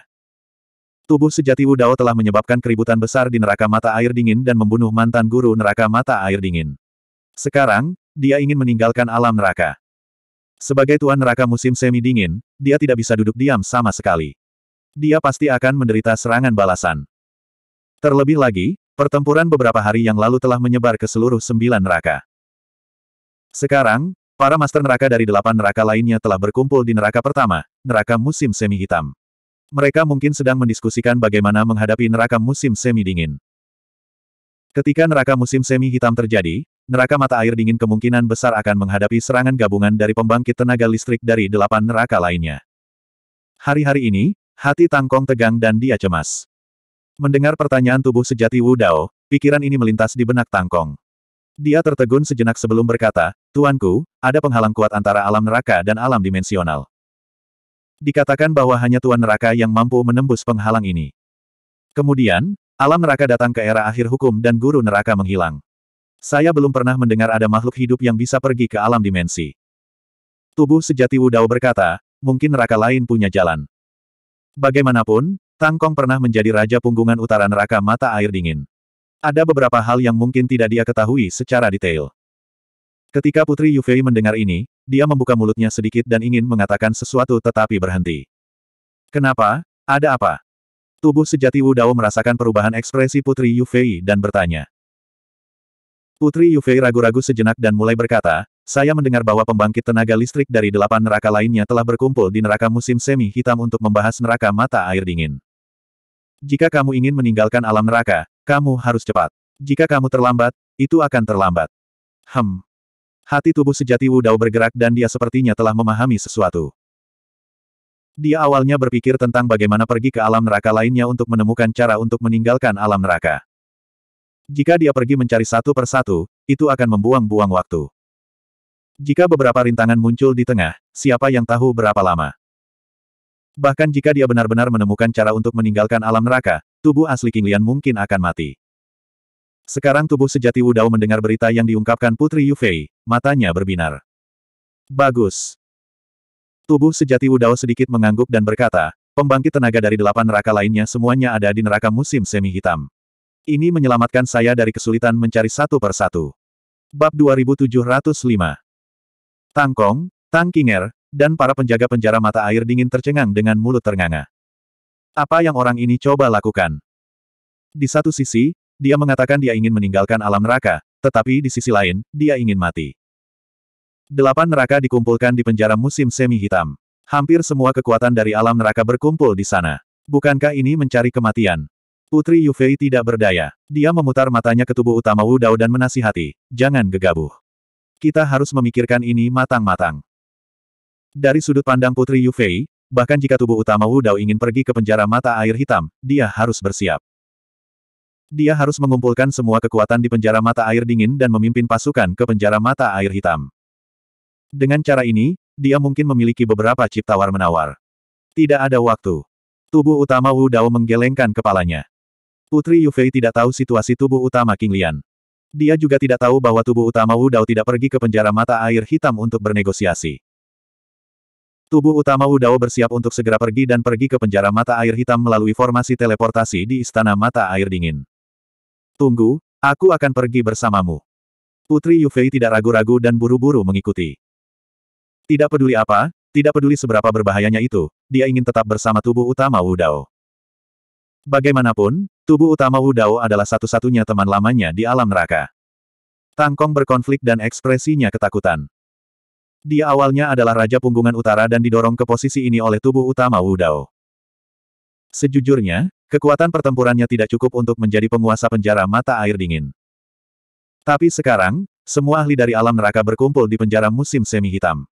Speaker 1: Tubuh sejati Wudao telah menyebabkan keributan besar di neraka mata air dingin dan membunuh mantan guru neraka mata air dingin. Sekarang, dia ingin meninggalkan alam neraka. Sebagai tuan neraka musim semi dingin, dia tidak bisa duduk diam sama sekali. Dia pasti akan menderita serangan balasan. Terlebih lagi, pertempuran beberapa hari yang lalu telah menyebar ke seluruh sembilan neraka. Sekarang, para master neraka dari delapan neraka lainnya telah berkumpul di neraka pertama, neraka musim semi hitam. Mereka mungkin sedang mendiskusikan bagaimana menghadapi neraka musim semi dingin. Ketika neraka musim semi hitam terjadi, neraka mata air dingin kemungkinan besar akan menghadapi serangan gabungan dari pembangkit tenaga listrik dari delapan neraka lainnya. Hari-hari ini, hati Tangkong tegang dan dia cemas. Mendengar pertanyaan tubuh sejati Wu Dao, pikiran ini melintas di benak Tangkong. Dia tertegun sejenak sebelum berkata, Tuanku, ada penghalang kuat antara alam neraka dan alam dimensional. Dikatakan bahwa hanya Tuan Neraka yang mampu menembus penghalang ini. Kemudian, alam neraka datang ke era akhir hukum dan guru neraka menghilang. Saya belum pernah mendengar ada makhluk hidup yang bisa pergi ke alam dimensi. Tubuh sejati Wudao berkata, mungkin neraka lain punya jalan. Bagaimanapun, Tang Kong pernah menjadi raja punggungan utara neraka mata air dingin. Ada beberapa hal yang mungkin tidak dia ketahui secara detail. Ketika Putri Yufei mendengar ini, dia membuka mulutnya sedikit dan ingin mengatakan sesuatu tetapi berhenti. Kenapa? Ada apa? Tubuh sejati Wudao merasakan perubahan ekspresi Putri Yufei dan bertanya. Putri Yufei ragu-ragu sejenak dan mulai berkata, saya mendengar bahwa pembangkit tenaga listrik dari delapan neraka lainnya telah berkumpul di neraka musim semi hitam untuk membahas neraka mata air dingin. Jika kamu ingin meninggalkan alam neraka, kamu harus cepat. Jika kamu terlambat, itu akan terlambat. Hem. Hati tubuh sejati Wudao bergerak dan dia sepertinya telah memahami sesuatu. Dia awalnya berpikir tentang bagaimana pergi ke alam neraka lainnya untuk menemukan cara untuk meninggalkan alam neraka. Jika dia pergi mencari satu persatu, itu akan membuang-buang waktu. Jika beberapa rintangan muncul di tengah, siapa yang tahu berapa lama? Bahkan jika dia benar-benar menemukan cara untuk meninggalkan alam neraka, tubuh asli King Lian mungkin akan mati. Sekarang tubuh sejati Wudao mendengar berita yang diungkapkan Putri Yufei, matanya berbinar. Bagus. Tubuh sejati Wudao sedikit mengangguk dan berkata, pembangkit tenaga dari delapan neraka lainnya semuanya ada di neraka musim semi hitam. Ini menyelamatkan saya dari kesulitan mencari satu per satu. Bab 2705 Tangkong, Tangkinger, dan para penjaga penjara mata air dingin tercengang dengan mulut ternganga. Apa yang orang ini coba lakukan? Di satu sisi, dia mengatakan dia ingin meninggalkan alam neraka, tetapi di sisi lain, dia ingin mati. Delapan neraka dikumpulkan di penjara musim semi hitam. Hampir semua kekuatan dari alam neraka berkumpul di sana. Bukankah ini mencari kematian? Putri Yufei tidak berdaya. Dia memutar matanya ke tubuh utama Wu Dao dan menasihati, jangan gegabah. Kita harus memikirkan ini matang-matang. Dari sudut pandang Putri Yufei, bahkan jika tubuh utama Wu Dao ingin pergi ke penjara mata air hitam, dia harus bersiap. Dia harus mengumpulkan semua kekuatan di penjara mata air dingin dan memimpin pasukan ke penjara mata air hitam. Dengan cara ini, dia mungkin memiliki beberapa chip tawar-menawar. Tidak ada waktu. Tubuh utama Wu Dao menggelengkan kepalanya. Putri Yufei tidak tahu situasi tubuh utama King Lian. Dia juga tidak tahu bahwa tubuh utama Wu Dao tidak pergi ke penjara mata air hitam untuk bernegosiasi. Tubuh utama Wu Dao bersiap untuk segera pergi dan pergi ke penjara mata air hitam melalui formasi teleportasi di Istana Mata Air Dingin. Tunggu, aku akan pergi bersamamu. Putri Yufei tidak ragu-ragu dan buru-buru mengikuti. Tidak peduli apa, tidak peduli seberapa berbahayanya itu, dia ingin tetap bersama tubuh utama Wu Dao. Bagaimanapun, tubuh utama Wu Dao adalah satu-satunya teman lamanya di alam neraka. Tangkong berkonflik dan ekspresinya ketakutan. Dia awalnya adalah Raja Punggungan Utara dan didorong ke posisi ini oleh tubuh utama Wu Dao. Sejujurnya, kekuatan pertempurannya tidak cukup untuk menjadi penguasa penjara mata air dingin. Tapi sekarang, semua ahli dari alam neraka berkumpul di penjara musim semi hitam.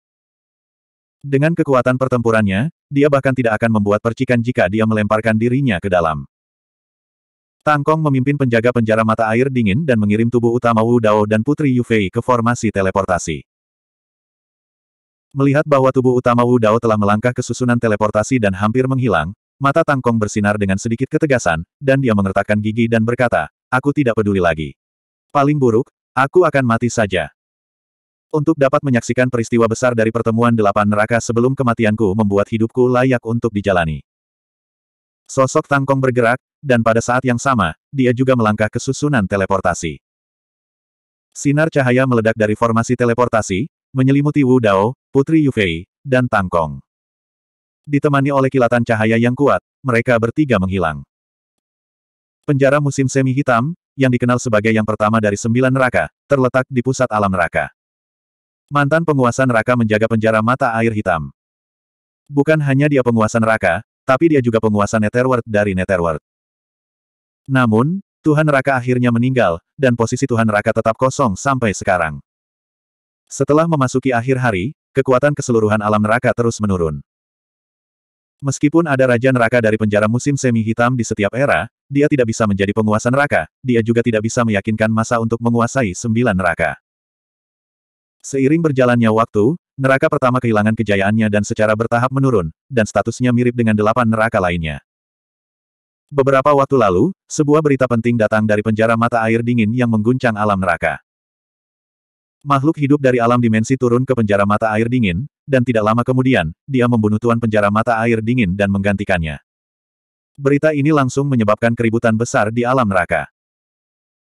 Speaker 1: Dengan kekuatan pertempurannya, dia bahkan tidak akan membuat percikan jika dia melemparkan dirinya ke dalam. Tangkong memimpin penjaga penjara mata air dingin dan mengirim tubuh utama Wu Dao dan Putri Yufei ke formasi teleportasi. Melihat bahwa tubuh utama Wu Dao telah melangkah ke susunan teleportasi dan hampir menghilang, mata Tangkong bersinar dengan sedikit ketegasan, dan dia mengertakkan gigi dan berkata, Aku tidak peduli lagi. Paling buruk, aku akan mati saja. Untuk dapat menyaksikan peristiwa besar dari pertemuan delapan neraka sebelum kematianku membuat hidupku layak untuk dijalani. Sosok Tangkong bergerak, dan pada saat yang sama, dia juga melangkah ke susunan teleportasi. Sinar cahaya meledak dari formasi teleportasi, menyelimuti Wu Dao, Putri Yufei, dan Tangkong. Ditemani oleh kilatan cahaya yang kuat, mereka bertiga menghilang. Penjara musim semi hitam, yang dikenal sebagai yang pertama dari sembilan neraka, terletak di pusat alam neraka. Mantan penguasa neraka menjaga penjara mata air hitam. Bukan hanya dia penguasa neraka, tapi dia juga penguasa Netherworld dari Netherworld. Namun, Tuhan neraka akhirnya meninggal, dan posisi Tuhan neraka tetap kosong sampai sekarang. Setelah memasuki akhir hari, kekuatan keseluruhan alam neraka terus menurun. Meskipun ada Raja Neraka dari penjara musim semi hitam di setiap era, dia tidak bisa menjadi penguasa neraka, dia juga tidak bisa meyakinkan masa untuk menguasai sembilan neraka. Seiring berjalannya waktu, neraka pertama kehilangan kejayaannya dan secara bertahap menurun, dan statusnya mirip dengan delapan neraka lainnya. Beberapa waktu lalu, sebuah berita penting datang dari penjara mata air dingin yang mengguncang alam neraka. Makhluk hidup dari alam dimensi turun ke penjara mata air dingin, dan tidak lama kemudian, dia membunuh tuan penjara mata air dingin dan menggantikannya. Berita ini langsung menyebabkan keributan besar di alam neraka.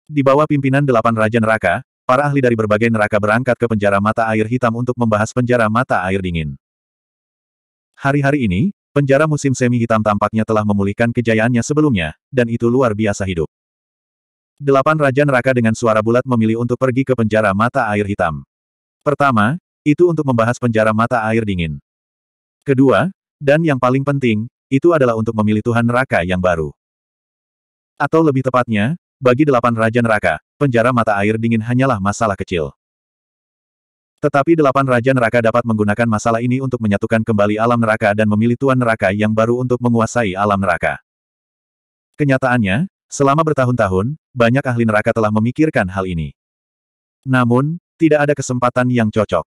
Speaker 1: Di bawah pimpinan delapan Raja Neraka, Para ahli dari berbagai neraka berangkat ke penjara mata air hitam untuk membahas penjara mata air dingin. Hari-hari ini, penjara musim semi hitam tampaknya telah memulihkan kejayaannya sebelumnya, dan itu luar biasa hidup. Delapan Raja Neraka dengan suara bulat memilih untuk pergi ke penjara mata air hitam. Pertama, itu untuk membahas penjara mata air dingin. Kedua, dan yang paling penting, itu adalah untuk memilih Tuhan Neraka yang baru. Atau lebih tepatnya, bagi delapan Raja Neraka, penjara mata air dingin hanyalah masalah kecil. Tetapi delapan Raja Neraka dapat menggunakan masalah ini untuk menyatukan kembali alam neraka dan memilih Tuan Neraka yang baru untuk menguasai alam neraka. Kenyataannya, selama bertahun-tahun, banyak ahli neraka telah memikirkan hal ini. Namun, tidak ada kesempatan yang cocok.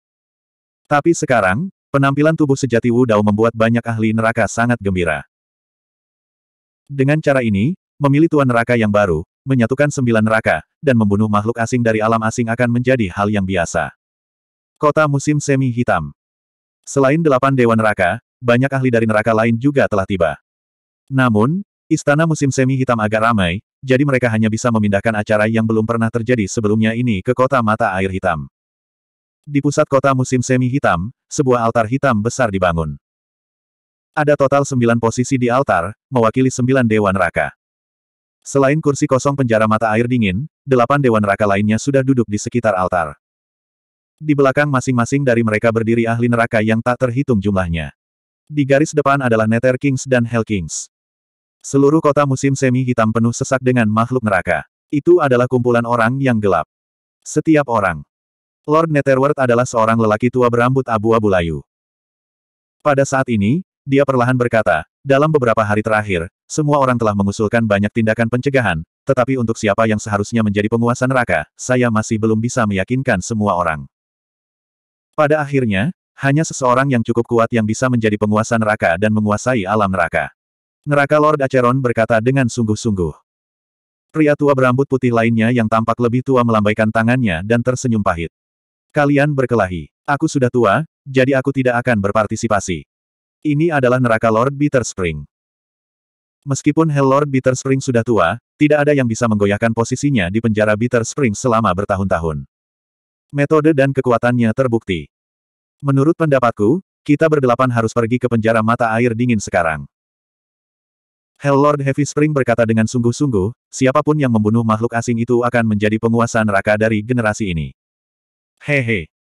Speaker 1: Tapi sekarang, penampilan tubuh sejati Wu Dao membuat banyak ahli neraka sangat gembira. Dengan cara ini, memilih Tuan Neraka yang baru, menyatukan sembilan neraka, dan membunuh makhluk asing dari alam asing akan menjadi hal yang biasa. Kota musim semi hitam. Selain delapan dewa neraka, banyak ahli dari neraka lain juga telah tiba. Namun, istana musim semi hitam agak ramai, jadi mereka hanya bisa memindahkan acara yang belum pernah terjadi sebelumnya ini ke kota mata air hitam. Di pusat kota musim semi hitam, sebuah altar hitam besar dibangun. Ada total sembilan posisi di altar, mewakili sembilan dewa neraka. Selain kursi kosong penjara mata air dingin, delapan dewan neraka lainnya sudah duduk di sekitar altar. Di belakang masing-masing dari mereka berdiri ahli neraka yang tak terhitung jumlahnya. Di garis depan adalah Nether Kings dan Hell Kings. Seluruh kota musim semi hitam penuh sesak dengan makhluk neraka. Itu adalah kumpulan orang yang gelap. Setiap orang. Lord Netherworld adalah seorang lelaki tua berambut abu-abu layu. Pada saat ini, dia perlahan berkata, dalam beberapa hari terakhir, semua orang telah mengusulkan banyak tindakan pencegahan, tetapi untuk siapa yang seharusnya menjadi penguasa neraka, saya masih belum bisa meyakinkan semua orang. Pada akhirnya, hanya seseorang yang cukup kuat yang bisa menjadi penguasa neraka dan menguasai alam neraka. Neraka Lord Acheron berkata dengan sungguh-sungguh. Pria tua berambut putih lainnya yang tampak lebih tua melambaikan tangannya dan tersenyum pahit. Kalian berkelahi. Aku sudah tua, jadi aku tidak akan berpartisipasi. Ini adalah neraka Lord Bitterspring. Meskipun Hell Lord Bitterspring sudah tua, tidak ada yang bisa menggoyahkan posisinya di penjara Bitterspring selama bertahun-tahun. Metode dan kekuatannya terbukti. Menurut pendapatku, kita berdelapan harus pergi ke penjara mata air dingin sekarang. Hell Lord Heavy Spring berkata dengan sungguh-sungguh, siapapun yang membunuh makhluk asing itu akan menjadi penguasa neraka dari generasi ini. Hehe.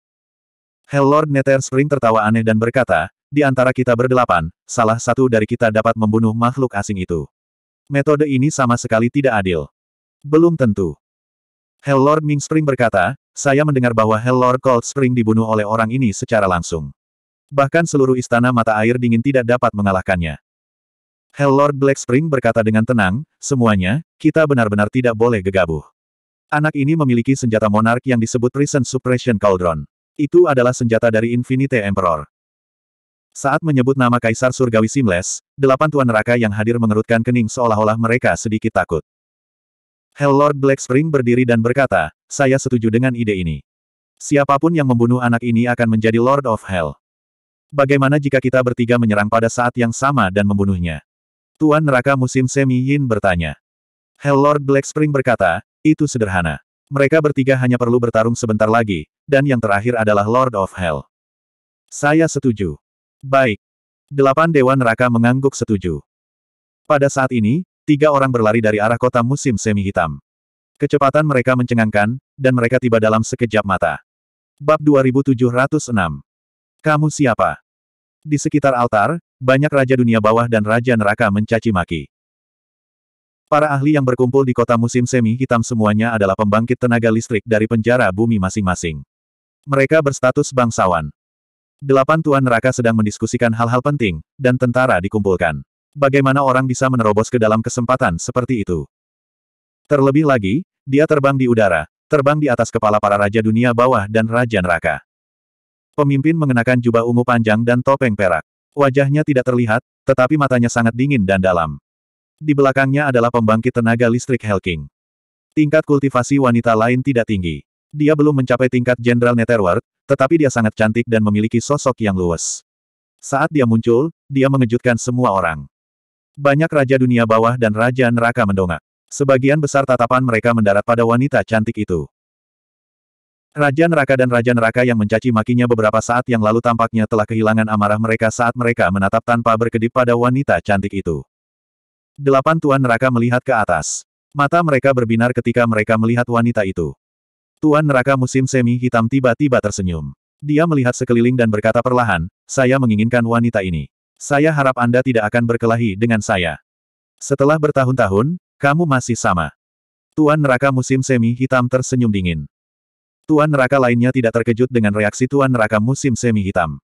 Speaker 1: Hell Lord Nether Spring tertawa aneh dan berkata, di antara kita berdelapan, salah satu dari kita dapat membunuh makhluk asing itu. Metode ini sama sekali tidak adil. Belum tentu. Hell Lord Ming Spring berkata, saya mendengar bahwa Hell Lord Cold Spring dibunuh oleh orang ini secara langsung. Bahkan seluruh istana mata air dingin tidak dapat mengalahkannya. Hell Lord Black Spring berkata dengan tenang, semuanya, kita benar-benar tidak boleh gegabah. Anak ini memiliki senjata monark yang disebut Prison Suppression Cauldron. Itu adalah senjata dari Infinite Emperor. Saat menyebut nama Kaisar Surgawi Simles, delapan tuan neraka yang hadir mengerutkan kening seolah-olah mereka sedikit takut. Hell Lord Black Spring berdiri dan berkata, saya setuju dengan ide ini. Siapapun yang membunuh anak ini akan menjadi Lord of Hell. Bagaimana jika kita bertiga menyerang pada saat yang sama dan membunuhnya? Tuan neraka musim semi Yin bertanya. Hell Lord Black Spring berkata, itu sederhana. Mereka bertiga hanya perlu bertarung sebentar lagi, dan yang terakhir adalah Lord of Hell. Saya setuju. Baik. Delapan Dewa Neraka mengangguk setuju. Pada saat ini, tiga orang berlari dari arah kota musim semi hitam. Kecepatan mereka mencengangkan, dan mereka tiba dalam sekejap mata. Bab 2706 Kamu siapa? Di sekitar altar, banyak raja dunia bawah dan raja neraka mencaci maki. Para ahli yang berkumpul di kota musim semi hitam semuanya adalah pembangkit tenaga listrik dari penjara bumi masing-masing. Mereka berstatus bangsawan. Delapan tuan neraka sedang mendiskusikan hal-hal penting, dan tentara dikumpulkan. Bagaimana orang bisa menerobos ke dalam kesempatan seperti itu? Terlebih lagi, dia terbang di udara, terbang di atas kepala para raja dunia bawah dan raja neraka. Pemimpin mengenakan jubah ungu panjang dan topeng perak. Wajahnya tidak terlihat, tetapi matanya sangat dingin dan dalam. Di belakangnya adalah pembangkit tenaga listrik Helking. Tingkat kultivasi wanita lain tidak tinggi. Dia belum mencapai tingkat Jenderal Netherworld, tetapi dia sangat cantik dan memiliki sosok yang luwes. Saat dia muncul, dia mengejutkan semua orang. Banyak raja dunia bawah dan raja neraka mendongak. Sebagian besar tatapan mereka mendarat pada wanita cantik itu. Raja neraka dan raja neraka yang mencaci makinya beberapa saat yang lalu tampaknya telah kehilangan amarah mereka saat mereka menatap tanpa berkedip pada wanita cantik itu. Delapan tuan neraka melihat ke atas. Mata mereka berbinar ketika mereka melihat wanita itu. Tuan neraka musim semi hitam tiba-tiba tersenyum. Dia melihat sekeliling dan berkata perlahan, saya menginginkan wanita ini. Saya harap Anda tidak akan berkelahi dengan saya. Setelah bertahun-tahun, kamu masih sama. Tuan neraka musim semi hitam tersenyum dingin. Tuan neraka lainnya tidak terkejut dengan reaksi tuan neraka musim semi hitam.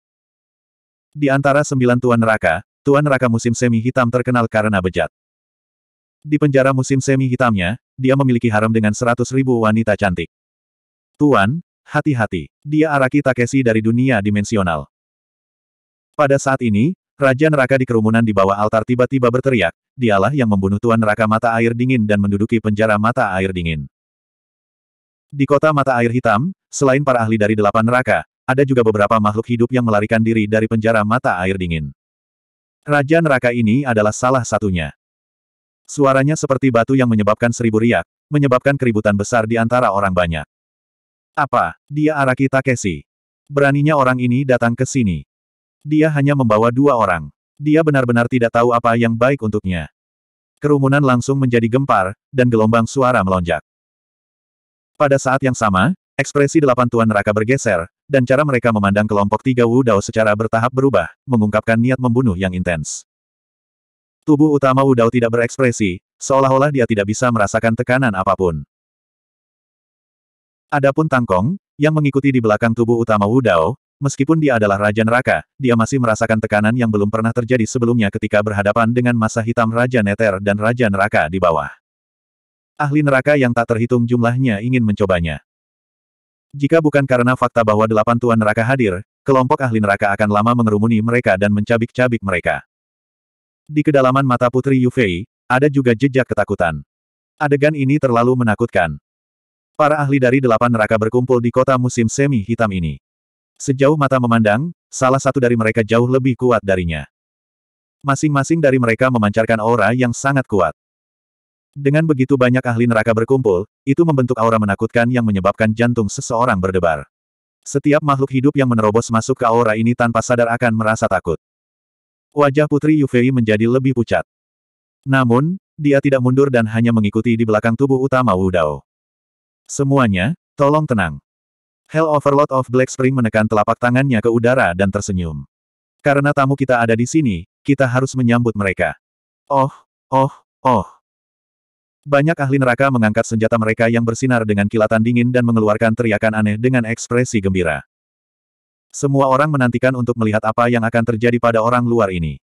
Speaker 1: Di antara sembilan tuan neraka, tuan neraka musim semi hitam terkenal karena bejat. Di penjara musim semi hitamnya, dia memiliki harem dengan seratus ribu wanita cantik. Tuan, hati-hati. Dia Araki Takeshi dari dunia dimensional. Pada saat ini, Raja Neraka di kerumunan di bawah altar tiba-tiba berteriak, dialah yang membunuh Tuan Neraka Mata Air Dingin dan menduduki penjara Mata Air Dingin. Di kota Mata Air Hitam, selain para ahli dari delapan neraka, ada juga beberapa makhluk hidup yang melarikan diri dari penjara Mata Air Dingin. Raja Neraka ini adalah salah satunya. Suaranya seperti batu yang menyebabkan seribu riak, menyebabkan keributan besar di antara orang banyak. Apa, dia Araki Takeshi? Beraninya orang ini datang ke sini. Dia hanya membawa dua orang. Dia benar-benar tidak tahu apa yang baik untuknya. Kerumunan langsung menjadi gempar, dan gelombang suara melonjak. Pada saat yang sama, ekspresi delapan tuan neraka bergeser, dan cara mereka memandang kelompok tiga Wu Dao secara bertahap berubah, mengungkapkan niat membunuh yang intens. Tubuh utama Wu Dao tidak berekspresi, seolah-olah dia tidak bisa merasakan tekanan apapun. Adapun Tangkong, yang mengikuti di belakang tubuh utama Wu Dao, meskipun dia adalah Raja Neraka, dia masih merasakan tekanan yang belum pernah terjadi sebelumnya ketika berhadapan dengan masa hitam Raja Neter dan Raja Neraka di bawah. Ahli neraka yang tak terhitung jumlahnya ingin mencobanya. Jika bukan karena fakta bahwa delapan tuan neraka hadir, kelompok ahli neraka akan lama mengerumuni mereka dan mencabik-cabik mereka. Di kedalaman mata Putri Yufei, ada juga jejak ketakutan. Adegan ini terlalu menakutkan. Para ahli dari delapan neraka berkumpul di kota musim semi hitam ini. Sejauh mata memandang, salah satu dari mereka jauh lebih kuat darinya. Masing-masing dari mereka memancarkan aura yang sangat kuat. Dengan begitu banyak ahli neraka berkumpul, itu membentuk aura menakutkan yang menyebabkan jantung seseorang berdebar. Setiap makhluk hidup yang menerobos masuk ke aura ini tanpa sadar akan merasa takut. Wajah Putri Yufei menjadi lebih pucat. Namun, dia tidak mundur dan hanya mengikuti di belakang tubuh utama Wu Dao. Semuanya, tolong tenang. Hell Overlord of Black Spring menekan telapak tangannya ke udara dan tersenyum. Karena tamu kita ada di sini, kita harus menyambut mereka. Oh, oh, oh. Banyak ahli neraka mengangkat senjata mereka yang bersinar dengan kilatan dingin dan mengeluarkan teriakan aneh dengan ekspresi gembira. Semua orang menantikan untuk melihat apa yang akan terjadi pada orang luar ini.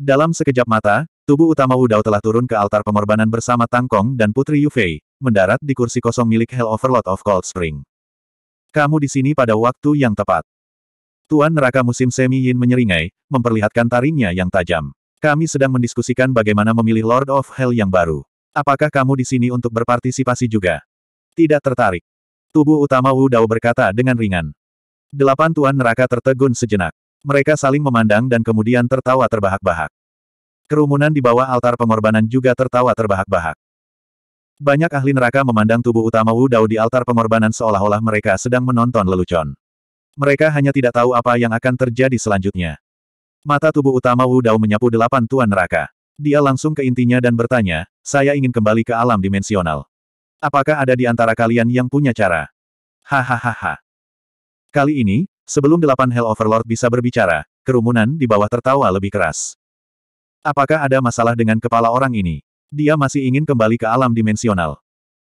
Speaker 1: Dalam sekejap mata, tubuh utama Wudao telah turun ke altar pengorbanan bersama Tangkong dan Putri Yufei, mendarat di kursi kosong milik Hell Overlord of Cold Spring. Kamu di sini pada waktu yang tepat. Tuan neraka musim semi Yin menyeringai, memperlihatkan taringnya yang tajam. Kami sedang mendiskusikan bagaimana memilih Lord of Hell yang baru. Apakah kamu di sini untuk berpartisipasi juga? Tidak tertarik. Tubuh utama Wu Dao berkata dengan ringan. Delapan tuan neraka tertegun sejenak. Mereka saling memandang dan kemudian tertawa terbahak-bahak. Kerumunan di bawah altar pengorbanan juga tertawa terbahak-bahak. Banyak ahli neraka memandang tubuh utama Wu Dao di altar pengorbanan seolah-olah mereka sedang menonton lelucon. Mereka hanya tidak tahu apa yang akan terjadi selanjutnya. Mata tubuh utama Wu Dao menyapu delapan tuan neraka. Dia langsung ke intinya dan bertanya, saya ingin kembali ke alam dimensional. Apakah ada di antara kalian yang punya cara? Hahaha. Kali ini, sebelum delapan Hell Overlord bisa berbicara, kerumunan di bawah tertawa lebih keras. Apakah ada masalah dengan kepala orang ini? Dia masih ingin kembali ke alam dimensional.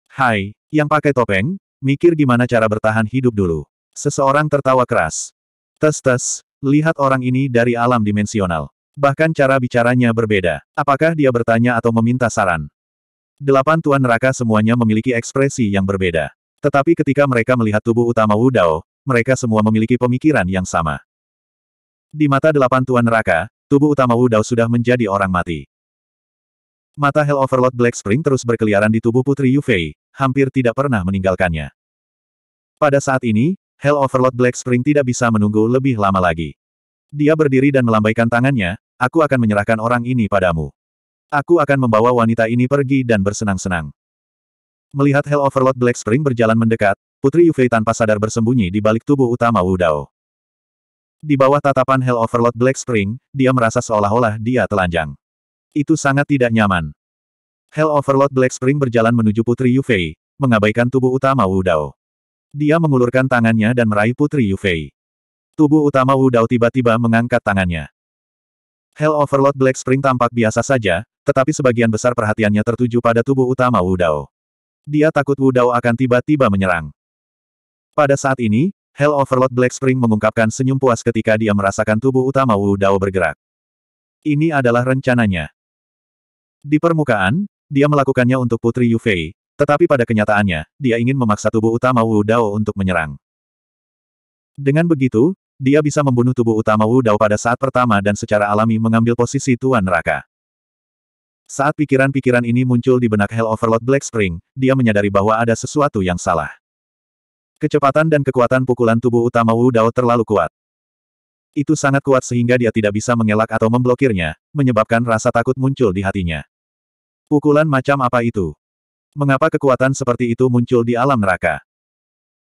Speaker 1: Hai, yang pakai topeng, mikir gimana cara bertahan hidup dulu. Seseorang tertawa keras. Tes-tes, lihat orang ini dari alam dimensional. Bahkan cara bicaranya berbeda. Apakah dia bertanya atau meminta saran? Delapan tuan neraka semuanya memiliki ekspresi yang berbeda. Tetapi ketika mereka melihat tubuh utama Wu Dao, mereka semua memiliki pemikiran yang sama. Di mata delapan tuan neraka, tubuh utama Wu Dao sudah menjadi orang mati. Mata Hell Overlord Black Spring terus berkeliaran di tubuh Putri Yufei, hampir tidak pernah meninggalkannya. Pada saat ini, Hell Overlord Black Spring tidak bisa menunggu lebih lama lagi. Dia berdiri dan melambaikan tangannya, aku akan menyerahkan orang ini padamu. Aku akan membawa wanita ini pergi dan bersenang-senang. Melihat Hell Overlord Black Spring berjalan mendekat, Putri Yufei tanpa sadar bersembunyi di balik tubuh utama Wu Dao. Di bawah tatapan Hell Overlord Black Spring, dia merasa seolah-olah dia telanjang. Itu sangat tidak nyaman. Hell Overlord Black Spring berjalan menuju Putri Yufei, mengabaikan tubuh utama Wu Dao. Dia mengulurkan tangannya dan meraih Putri Yufei. Tubuh utama Wu Dao tiba-tiba mengangkat tangannya. Hell Overlord Black Spring tampak biasa saja, tetapi sebagian besar perhatiannya tertuju pada tubuh utama Wu Dao. Dia takut Wu Dao akan tiba-tiba menyerang. Pada saat ini, Hell Overlord Black Spring mengungkapkan senyum puas ketika dia merasakan tubuh utama Wu Dao bergerak. Ini adalah rencananya. Di permukaan, dia melakukannya untuk Putri Yufei, tetapi pada kenyataannya, dia ingin memaksa tubuh utama Wu Dao untuk menyerang. Dengan begitu, dia bisa membunuh tubuh utama Wu Dao pada saat pertama dan secara alami mengambil posisi Tuan Raka. Saat pikiran-pikiran ini muncul di benak Hell Overlord Black Spring, dia menyadari bahwa ada sesuatu yang salah. Kecepatan dan kekuatan pukulan tubuh utama Wu Dao terlalu kuat. Itu sangat kuat sehingga dia tidak bisa mengelak atau memblokirnya, menyebabkan rasa takut muncul di hatinya. Pukulan macam apa itu? Mengapa kekuatan seperti itu muncul di alam neraka?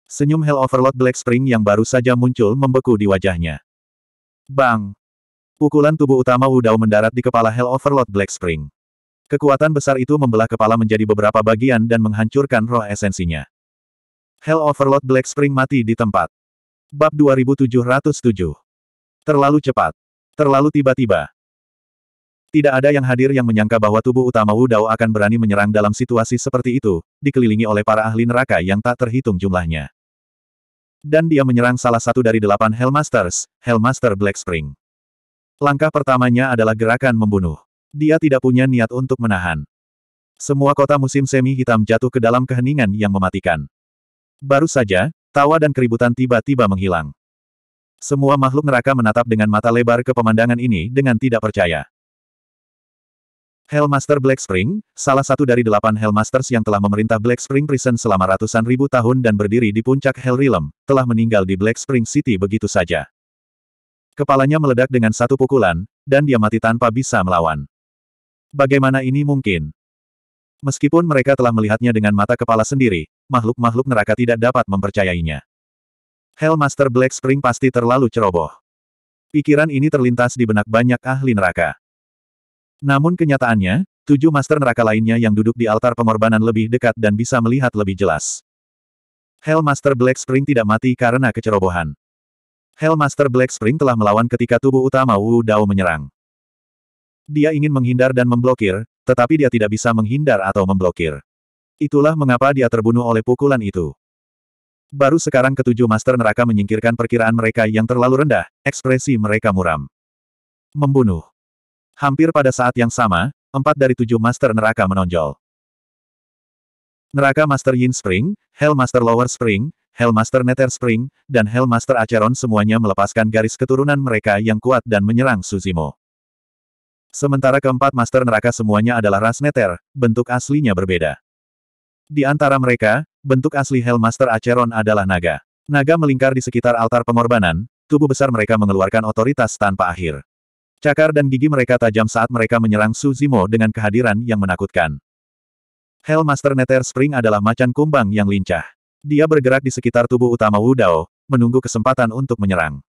Speaker 1: Senyum Hell Overlord Black Spring yang baru saja muncul membeku di wajahnya. Bang! Pukulan tubuh utama Wudao mendarat di kepala Hell Overlord Black Spring. Kekuatan besar itu membelah kepala menjadi beberapa bagian dan menghancurkan roh esensinya. Hell Overlord Black Spring mati di tempat. Bab 2707. Terlalu cepat. Terlalu tiba-tiba. Tidak ada yang hadir yang menyangka bahwa tubuh utama Wu Dao akan berani menyerang dalam situasi seperti itu, dikelilingi oleh para ahli neraka yang tak terhitung jumlahnya. Dan dia menyerang salah satu dari delapan Hellmasters, Hellmaster Black Spring. Langkah pertamanya adalah gerakan membunuh. Dia tidak punya niat untuk menahan. Semua kota musim semi hitam jatuh ke dalam keheningan yang mematikan. Baru saja, tawa dan keributan tiba-tiba menghilang. Semua makhluk neraka menatap dengan mata lebar ke pemandangan ini dengan tidak percaya. Hellmaster Black Spring, salah satu dari delapan Hellmasters yang telah memerintah Black Spring Prison selama ratusan ribu tahun dan berdiri di puncak Hell Realm, telah meninggal di Black Spring City begitu saja. Kepalanya meledak dengan satu pukulan, dan dia mati tanpa bisa melawan. Bagaimana ini mungkin? Meskipun mereka telah melihatnya dengan mata kepala sendiri, makhluk-makhluk neraka tidak dapat mempercayainya. Hellmaster Black Spring pasti terlalu ceroboh. Pikiran ini terlintas di benak banyak ahli neraka. Namun kenyataannya, tujuh master neraka lainnya yang duduk di altar pengorbanan lebih dekat dan bisa melihat lebih jelas. Hell Master Black Spring tidak mati karena kecerobohan. Hell Master Black Spring telah melawan ketika tubuh utama Wu Dao menyerang. Dia ingin menghindar dan memblokir, tetapi dia tidak bisa menghindar atau memblokir. Itulah mengapa dia terbunuh oleh pukulan itu. Baru sekarang ketujuh master neraka menyingkirkan perkiraan mereka yang terlalu rendah, ekspresi mereka muram. Membunuh. Hampir pada saat yang sama, empat dari tujuh Master Neraka menonjol. Neraka Master Yin Spring, Hell Master Lower Spring, Hell Master Nether Spring, dan Hell Master Acheron semuanya melepaskan garis keturunan mereka yang kuat dan menyerang Suzimo. Sementara keempat Master Neraka semuanya adalah ras Nether, bentuk aslinya berbeda. Di antara mereka, bentuk asli Hell Master Acheron adalah naga. Naga melingkar di sekitar altar pengorbanan, tubuh besar mereka mengeluarkan otoritas tanpa akhir. Cakar dan gigi mereka tajam saat mereka menyerang Su Zimo dengan kehadiran yang menakutkan. Hellmaster Nether Spring adalah macan kumbang yang lincah. Dia bergerak di sekitar tubuh utama Wu Dao, menunggu kesempatan untuk menyerang.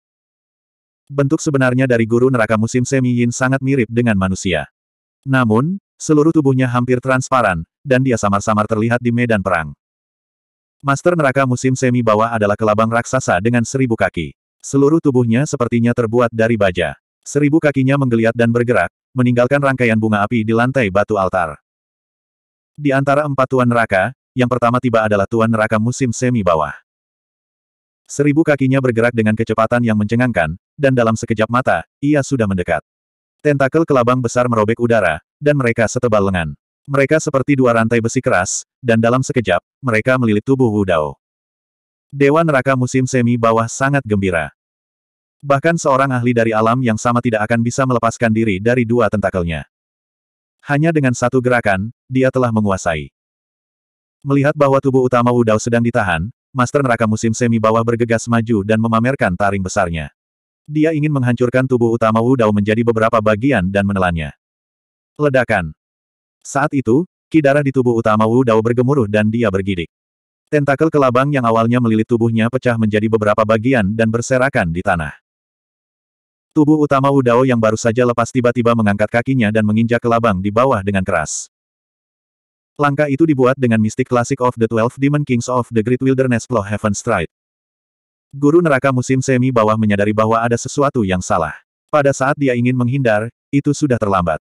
Speaker 1: Bentuk sebenarnya dari guru neraka musim semi yin sangat mirip dengan manusia. Namun, seluruh tubuhnya hampir transparan, dan dia samar-samar terlihat di medan perang. Master neraka musim semi bawah adalah kelabang raksasa dengan seribu kaki. Seluruh tubuhnya sepertinya terbuat dari baja. Seribu kakinya menggeliat dan bergerak, meninggalkan rangkaian bunga api di lantai batu altar. Di antara empat tuan neraka, yang pertama tiba adalah tuan neraka musim semi bawah. Seribu kakinya bergerak dengan kecepatan yang mencengangkan, dan dalam sekejap mata, ia sudah mendekat. Tentakel kelabang besar merobek udara, dan mereka setebal lengan. Mereka seperti dua rantai besi keras, dan dalam sekejap, mereka melilit tubuh Wudao. Dewa neraka musim semi bawah sangat gembira. Bahkan seorang ahli dari alam yang sama tidak akan bisa melepaskan diri dari dua tentakelnya. Hanya dengan satu gerakan, dia telah menguasai. Melihat bahwa tubuh utama Wudao sedang ditahan, Master Neraka musim semi bawah bergegas maju dan memamerkan taring besarnya. Dia ingin menghancurkan tubuh utama Wudao menjadi beberapa bagian dan menelannya. Ledakan. Saat itu, kidara di tubuh utama Wudao bergemuruh dan dia bergidik. Tentakel kelabang yang awalnya melilit tubuhnya pecah menjadi beberapa bagian dan berserakan di tanah. Tubuh utama Udao yang baru saja lepas tiba-tiba mengangkat kakinya dan menginjak ke labang di bawah dengan keras. Langkah itu dibuat dengan mistik klasik of the Twelve Demon Kings of the Great Wilderness Claw Heaven Stride. Guru neraka musim semi bawah menyadari bahwa ada sesuatu yang salah. Pada saat dia ingin menghindar, itu sudah terlambat.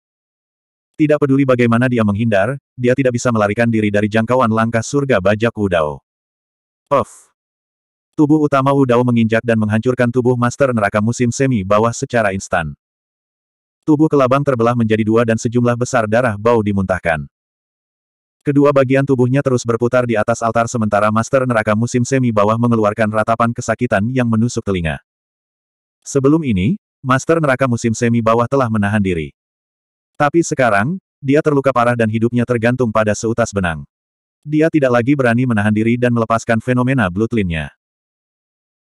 Speaker 1: Tidak peduli bagaimana dia menghindar, dia tidak bisa melarikan diri dari jangkauan langkah surga bajak Udao. Of, Tubuh utama Dao menginjak dan menghancurkan tubuh Master Neraka Musim Semi bawah secara instan. Tubuh kelabang terbelah menjadi dua dan sejumlah besar darah bau dimuntahkan. Kedua bagian tubuhnya terus berputar di atas altar sementara Master Neraka Musim Semi bawah mengeluarkan ratapan kesakitan yang menusuk telinga. Sebelum ini, Master Neraka Musim Semi bawah telah menahan diri. Tapi sekarang, dia terluka parah dan hidupnya tergantung pada seutas benang. Dia tidak lagi berani menahan diri dan melepaskan fenomena bloodline-nya.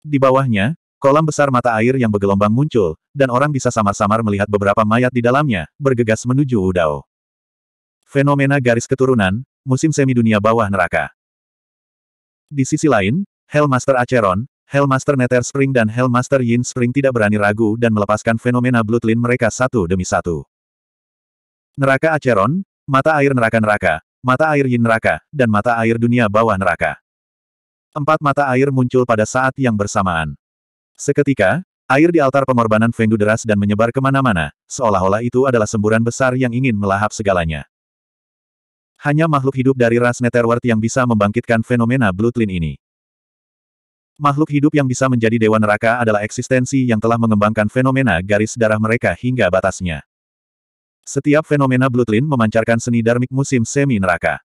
Speaker 1: Di bawahnya, kolam besar mata air yang bergelombang muncul, dan orang bisa samar-samar melihat beberapa mayat di dalamnya, bergegas menuju Udao. Fenomena garis keturunan, musim semi dunia bawah neraka. Di sisi lain, Hellmaster Acheron, Hellmaster Nether Spring dan Hellmaster Yin Spring tidak berani ragu dan melepaskan fenomena Bloodline mereka satu demi satu. Neraka Acheron, mata air neraka-neraka, mata air Yin neraka, dan mata air dunia bawah neraka empat mata air muncul pada saat yang bersamaan. Seketika, air di altar pengorbanan Fengdu deras dan menyebar kemana-mana, seolah-olah itu adalah semburan besar yang ingin melahap segalanya. Hanya makhluk hidup dari ras Netherworld yang bisa membangkitkan fenomena Bloodlin ini. Makhluk hidup yang bisa menjadi dewa neraka adalah eksistensi yang telah mengembangkan fenomena garis darah mereka hingga batasnya. Setiap fenomena Bloodlin memancarkan seni darmik musim semi neraka.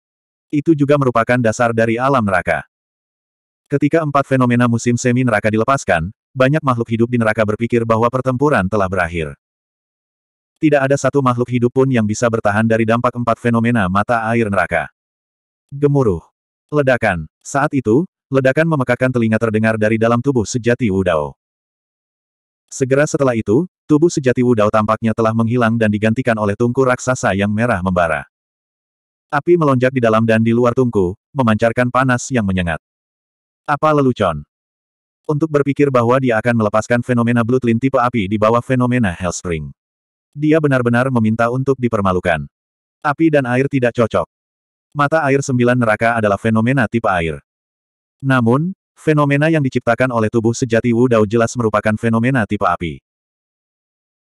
Speaker 1: Itu juga merupakan dasar dari alam neraka. Ketika empat fenomena musim semi neraka dilepaskan, banyak makhluk hidup di neraka berpikir bahwa pertempuran telah berakhir. Tidak ada satu makhluk hidup pun yang bisa bertahan dari dampak empat fenomena mata air neraka. Gemuruh. Ledakan. Saat itu, ledakan memekakan telinga terdengar dari dalam tubuh sejati Wudao. Segera setelah itu, tubuh sejati Wudao tampaknya telah menghilang dan digantikan oleh tungku raksasa yang merah membara. Api melonjak di dalam dan di luar tungku, memancarkan panas yang menyengat. Apa lelucon? Untuk berpikir bahwa dia akan melepaskan fenomena Bloodline tipe api di bawah fenomena Hellspring. Dia benar-benar meminta untuk dipermalukan. Api dan air tidak cocok. Mata air sembilan neraka adalah fenomena tipe air. Namun, fenomena yang diciptakan oleh tubuh sejati Wu Dao jelas merupakan fenomena tipe api.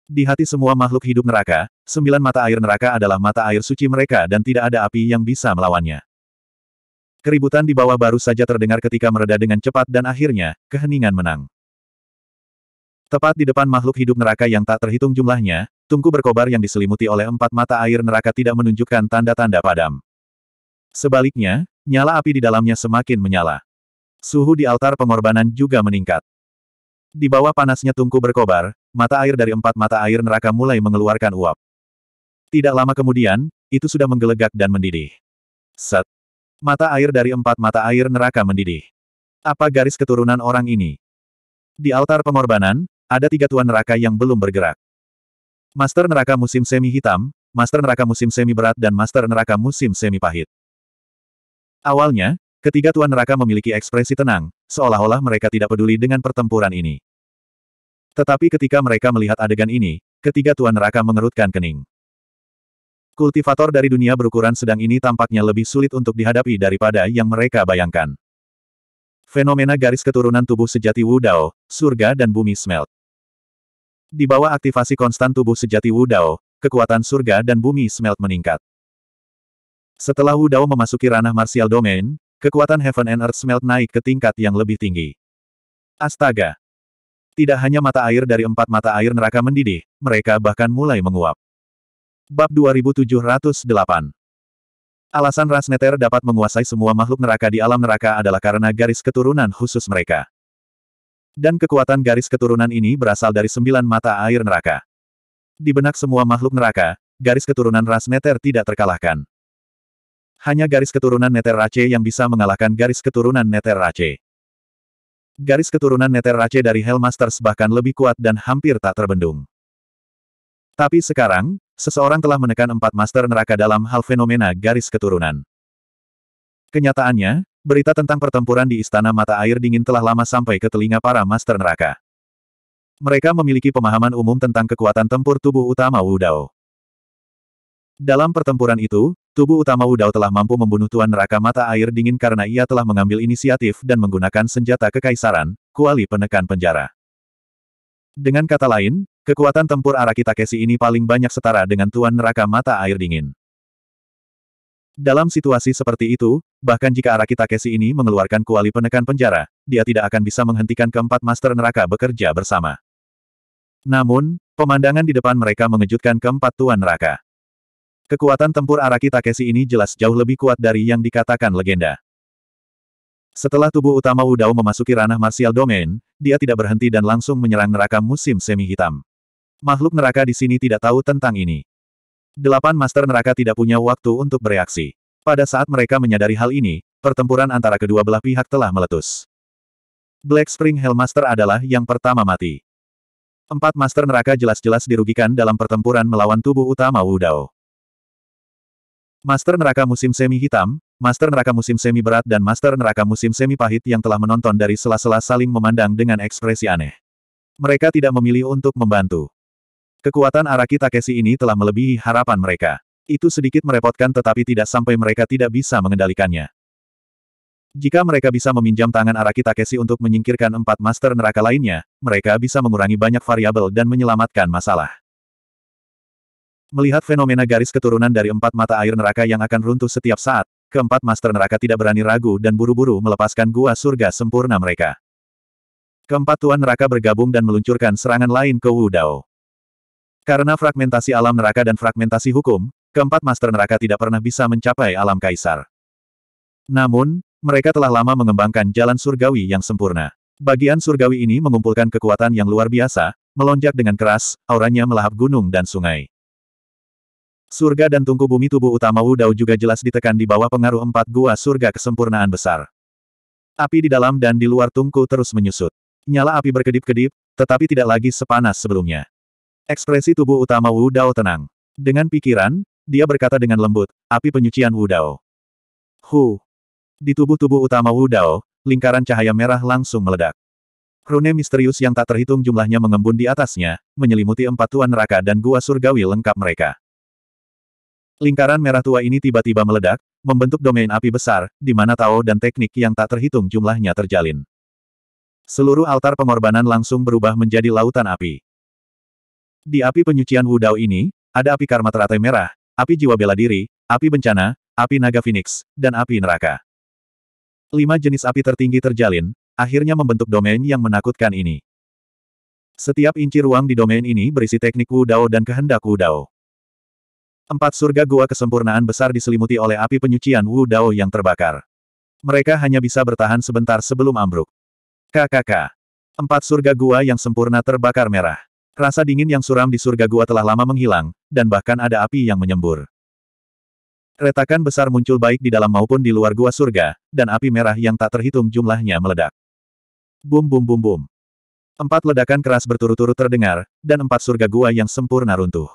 Speaker 1: Di hati semua makhluk hidup neraka, sembilan mata air neraka adalah mata air suci mereka dan tidak ada api yang bisa melawannya. Keributan di bawah baru saja terdengar ketika mereda dengan cepat dan akhirnya, keheningan menang. Tepat di depan makhluk hidup neraka yang tak terhitung jumlahnya, tungku berkobar yang diselimuti oleh empat mata air neraka tidak menunjukkan tanda-tanda padam. Sebaliknya, nyala api di dalamnya semakin menyala. Suhu di altar pengorbanan juga meningkat. Di bawah panasnya tungku berkobar, mata air dari empat mata air neraka mulai mengeluarkan uap. Tidak lama kemudian, itu sudah menggelegak dan mendidih. Set, Mata air dari empat mata air neraka mendidih. Apa garis keturunan orang ini? Di altar pengorbanan, ada tiga tuan neraka yang belum bergerak. Master neraka musim semi hitam, Master neraka musim semi berat dan Master neraka musim semi pahit. Awalnya, ketiga tuan neraka memiliki ekspresi tenang, seolah-olah mereka tidak peduli dengan pertempuran ini. Tetapi ketika mereka melihat adegan ini, ketiga tuan neraka mengerutkan kening. Kultivator dari dunia berukuran sedang ini tampaknya lebih sulit untuk dihadapi daripada yang mereka bayangkan. Fenomena garis keturunan tubuh sejati Wu Dao, surga dan bumi smelt. Di bawah aktivasi konstan tubuh sejati Wu Dao, kekuatan surga dan bumi smelt meningkat. Setelah Wu Dao memasuki ranah martial domain, kekuatan Heaven and Earth smelt naik ke tingkat yang lebih tinggi. Astaga! Tidak hanya mata air dari empat mata air neraka mendidih, mereka bahkan mulai menguap. Bab 2708 Alasan ras Neter dapat menguasai semua makhluk neraka di alam neraka adalah karena garis keturunan khusus mereka. Dan kekuatan garis keturunan ini berasal dari sembilan mata air neraka. Di benak semua makhluk neraka, garis keturunan ras Neter tidak terkalahkan. Hanya garis keturunan Neter Race yang bisa mengalahkan garis keturunan Neter Race. Garis keturunan Neter Race dari Hellmasters bahkan lebih kuat dan hampir tak terbendung. Tapi sekarang, Seseorang telah menekan empat master neraka dalam hal fenomena garis keturunan. Kenyataannya, berita tentang pertempuran di Istana Mata Air Dingin telah lama sampai ke telinga para master neraka. Mereka memiliki pemahaman umum tentang kekuatan tempur tubuh utama Wudao. Dalam pertempuran itu, tubuh utama Wudao telah mampu membunuh Tuan Neraka Mata Air Dingin karena ia telah mengambil inisiatif dan menggunakan senjata kekaisaran, kuali penekan penjara. Dengan kata lain, Kekuatan tempur Araki Takeshi ini paling banyak setara dengan Tuan Neraka Mata Air Dingin. Dalam situasi seperti itu, bahkan jika Araki Takeshi ini mengeluarkan kuali penekan penjara, dia tidak akan bisa menghentikan keempat Master Neraka bekerja bersama. Namun, pemandangan di depan mereka mengejutkan keempat Tuan Neraka. Kekuatan tempur Araki Takeshi ini jelas jauh lebih kuat dari yang dikatakan legenda. Setelah tubuh utama Wudao memasuki ranah martial domain, dia tidak berhenti dan langsung menyerang neraka musim semi hitam. Makhluk neraka di sini tidak tahu tentang ini. Delapan master neraka tidak punya waktu untuk bereaksi. Pada saat mereka menyadari hal ini, pertempuran antara kedua belah pihak telah meletus. Black Spring Hellmaster adalah yang pertama mati. Empat master neraka jelas-jelas dirugikan dalam pertempuran melawan tubuh utama Wu Dao. Master neraka musim semi hitam, Master neraka musim semi berat dan Master neraka musim semi pahit yang telah menonton dari sela-sela saling memandang dengan ekspresi aneh. Mereka tidak memilih untuk membantu. Kekuatan Araki Takeshi ini telah melebihi harapan mereka. Itu sedikit merepotkan tetapi tidak sampai mereka tidak bisa mengendalikannya. Jika mereka bisa meminjam tangan Araki Takeshi untuk menyingkirkan empat master neraka lainnya, mereka bisa mengurangi banyak variabel dan menyelamatkan masalah. Melihat fenomena garis keturunan dari empat mata air neraka yang akan runtuh setiap saat, keempat master neraka tidak berani ragu dan buru-buru melepaskan gua surga sempurna mereka. Keempat tuan neraka bergabung dan meluncurkan serangan lain ke Wu Dao. Karena fragmentasi alam neraka dan fragmentasi hukum, keempat master neraka tidak pernah bisa mencapai alam kaisar. Namun, mereka telah lama mengembangkan jalan surgawi yang sempurna. Bagian surgawi ini mengumpulkan kekuatan yang luar biasa, melonjak dengan keras, auranya melahap gunung dan sungai. Surga dan tungku bumi tubuh utama Wudao juga jelas ditekan di bawah pengaruh empat gua surga kesempurnaan besar. Api di dalam dan di luar tungku terus menyusut. Nyala api berkedip-kedip, tetapi tidak lagi sepanas sebelumnya. Ekspresi tubuh utama Wu Dao tenang. Dengan pikiran, dia berkata dengan lembut, api penyucian Wu Dao. Hu. Di tubuh-tubuh utama Wu Dao, lingkaran cahaya merah langsung meledak. Rune misterius yang tak terhitung jumlahnya mengembun di atasnya, menyelimuti empat tuan neraka dan gua surgawi lengkap mereka. Lingkaran merah tua ini tiba-tiba meledak, membentuk domain api besar, di mana Tao dan teknik yang tak terhitung jumlahnya terjalin. Seluruh altar pengorbanan langsung berubah menjadi lautan api. Di api penyucian Wudao ini, ada api karma teratai merah, api jiwa bela diri, api bencana, api naga phoenix, dan api neraka. Lima jenis api tertinggi terjalin, akhirnya membentuk domain yang menakutkan ini. Setiap inci ruang di domain ini berisi teknik Wudao dan kehendak Wudao. Empat surga gua kesempurnaan besar diselimuti oleh api penyucian Wudao yang terbakar. Mereka hanya bisa bertahan sebentar sebelum ambruk. KKK. Empat surga gua yang sempurna terbakar merah. Rasa dingin yang suram di surga gua telah lama menghilang, dan bahkan ada api yang menyembur. Retakan besar muncul baik di dalam maupun di luar gua surga, dan api merah yang tak terhitung jumlahnya meledak. Bum bum bum bum. Empat ledakan keras berturut-turut terdengar, dan empat surga gua yang sempurna runtuh.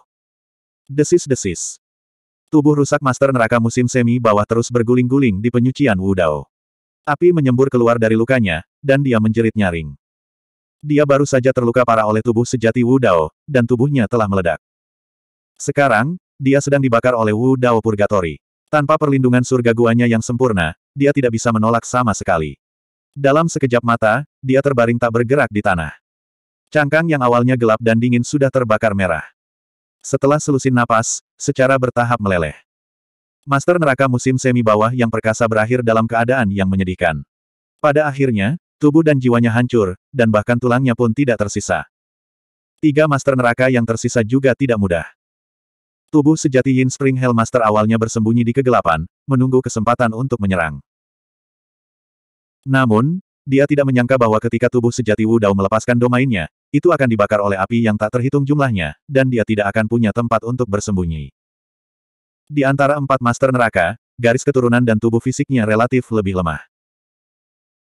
Speaker 1: Desis-desis. Tubuh rusak Master Neraka musim semi bawah terus berguling-guling di penyucian Wudao. Api menyembur keluar dari lukanya, dan dia menjerit nyaring dia baru saja terluka parah oleh tubuh sejati Wu Dao, dan tubuhnya telah meledak. Sekarang, dia sedang dibakar oleh Wu Dao Purgatory. Tanpa perlindungan surga guanya yang sempurna, dia tidak bisa menolak sama sekali. Dalam sekejap mata, dia terbaring tak bergerak di tanah. Cangkang yang awalnya gelap dan dingin sudah terbakar merah. Setelah selusin napas, secara bertahap meleleh. Master neraka musim semi bawah yang perkasa berakhir dalam keadaan yang menyedihkan. Pada akhirnya, Tubuh dan jiwanya hancur, dan bahkan tulangnya pun tidak tersisa. Tiga master neraka yang tersisa juga tidak mudah. Tubuh sejati Yin Spring Hell Master awalnya bersembunyi di kegelapan, menunggu kesempatan untuk menyerang. Namun, dia tidak menyangka bahwa ketika tubuh sejati Wu Dao melepaskan domainnya, itu akan dibakar oleh api yang tak terhitung jumlahnya, dan dia tidak akan punya tempat untuk bersembunyi. Di antara empat master neraka, garis keturunan dan tubuh fisiknya relatif lebih lemah.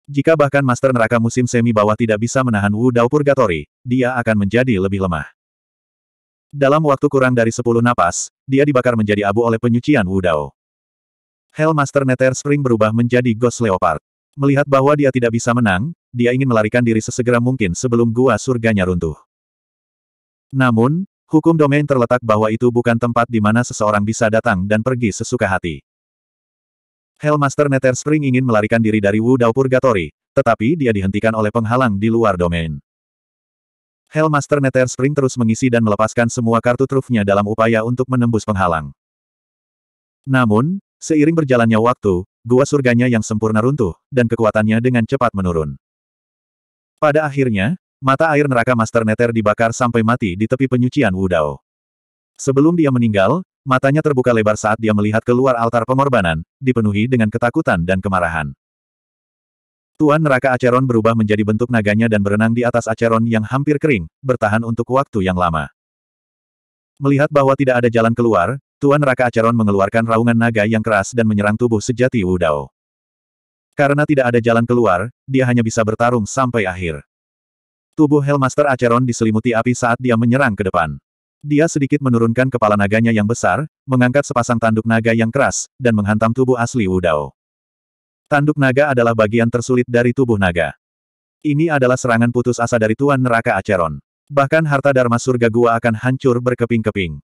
Speaker 1: Jika bahkan Master Neraka musim semi bawah tidak bisa menahan Wu Dao Purgatory, dia akan menjadi lebih lemah. Dalam waktu kurang dari 10 napas, dia dibakar menjadi abu oleh penyucian Wu Dao. Hell Master Nether Spring berubah menjadi Ghost Leopard. Melihat bahwa dia tidak bisa menang, dia ingin melarikan diri sesegera mungkin sebelum gua surganya runtuh. Namun, hukum domain terletak bahwa itu bukan tempat di mana seseorang bisa datang dan pergi sesuka hati. Hellmaster Nether Spring ingin melarikan diri dari Wu Dao Purgatory, tetapi dia dihentikan oleh penghalang di luar domain. Hellmaster Nether Spring terus mengisi dan melepaskan semua kartu trufnya dalam upaya untuk menembus penghalang. Namun, seiring berjalannya waktu, gua surganya yang sempurna runtuh, dan kekuatannya dengan cepat menurun. Pada akhirnya, mata air neraka Master Nether dibakar sampai mati di tepi penyucian Wu Dao. Sebelum dia meninggal, Matanya terbuka lebar saat dia melihat keluar altar pengorbanan, dipenuhi dengan ketakutan dan kemarahan. Tuan neraka Aceron berubah menjadi bentuk naganya dan berenang di atas Aceron yang hampir kering, bertahan untuk waktu yang lama. Melihat bahwa tidak ada jalan keluar, Tuan neraka Aceron mengeluarkan raungan naga yang keras dan menyerang tubuh sejati Wu Dao. Karena tidak ada jalan keluar, dia hanya bisa bertarung sampai akhir. Tubuh Hellmaster Aceron diselimuti api saat dia menyerang ke depan. Dia sedikit menurunkan kepala naganya yang besar, mengangkat sepasang tanduk naga yang keras, dan menghantam tubuh asli Wudao. Tanduk naga adalah bagian tersulit dari tubuh naga. Ini adalah serangan putus asa dari Tuan Neraka Aceron. Bahkan harta Dharma surga gua akan hancur berkeping-keping.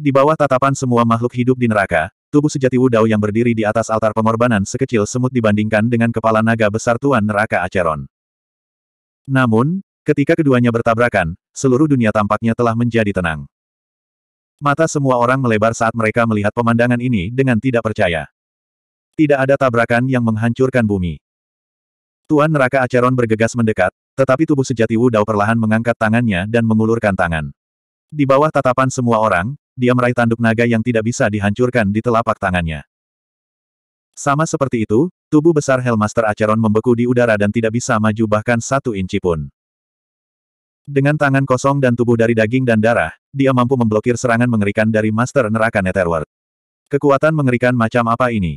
Speaker 1: Di bawah tatapan semua makhluk hidup di neraka, tubuh sejati Wudao yang berdiri di atas altar pengorbanan sekecil semut dibandingkan dengan kepala naga besar Tuan Neraka Aceron. Namun, Ketika keduanya bertabrakan, seluruh dunia tampaknya telah menjadi tenang. Mata semua orang melebar saat mereka melihat pemandangan ini dengan tidak percaya. Tidak ada tabrakan yang menghancurkan bumi. Tuan Neraka Acheron bergegas mendekat, tetapi tubuh sejati Wu Dao perlahan mengangkat tangannya dan mengulurkan tangan. Di bawah tatapan semua orang, dia meraih tanduk naga yang tidak bisa dihancurkan di telapak tangannya. Sama seperti itu, tubuh besar Hellmaster Acheron membeku di udara dan tidak bisa maju bahkan satu inci pun. Dengan tangan kosong dan tubuh dari daging dan darah, dia mampu memblokir serangan mengerikan dari Master Neraka Netherworld. Kekuatan mengerikan macam apa ini?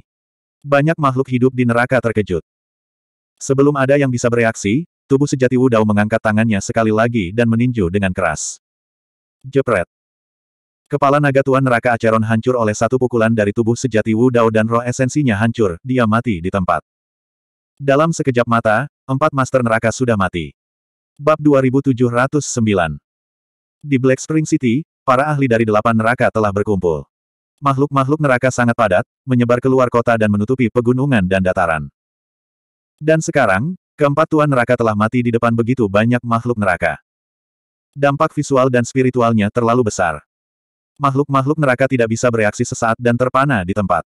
Speaker 1: Banyak makhluk hidup di neraka terkejut. Sebelum ada yang bisa bereaksi, tubuh sejati Wudao mengangkat tangannya sekali lagi dan meninju dengan keras. Jepret. Kepala naga tuan neraka Aceron hancur oleh satu pukulan dari tubuh sejati Wudao dan roh esensinya hancur, dia mati di tempat. Dalam sekejap mata, empat master neraka sudah mati. Bab 2709 Di Black Spring City, para ahli dari delapan neraka telah berkumpul. Makhluk-makhluk neraka sangat padat, menyebar keluar kota dan menutupi pegunungan dan dataran. Dan sekarang, keempat tuan neraka telah mati di depan begitu banyak makhluk neraka. Dampak visual dan spiritualnya terlalu besar. Makhluk-makhluk neraka tidak bisa bereaksi sesaat dan terpana di tempat.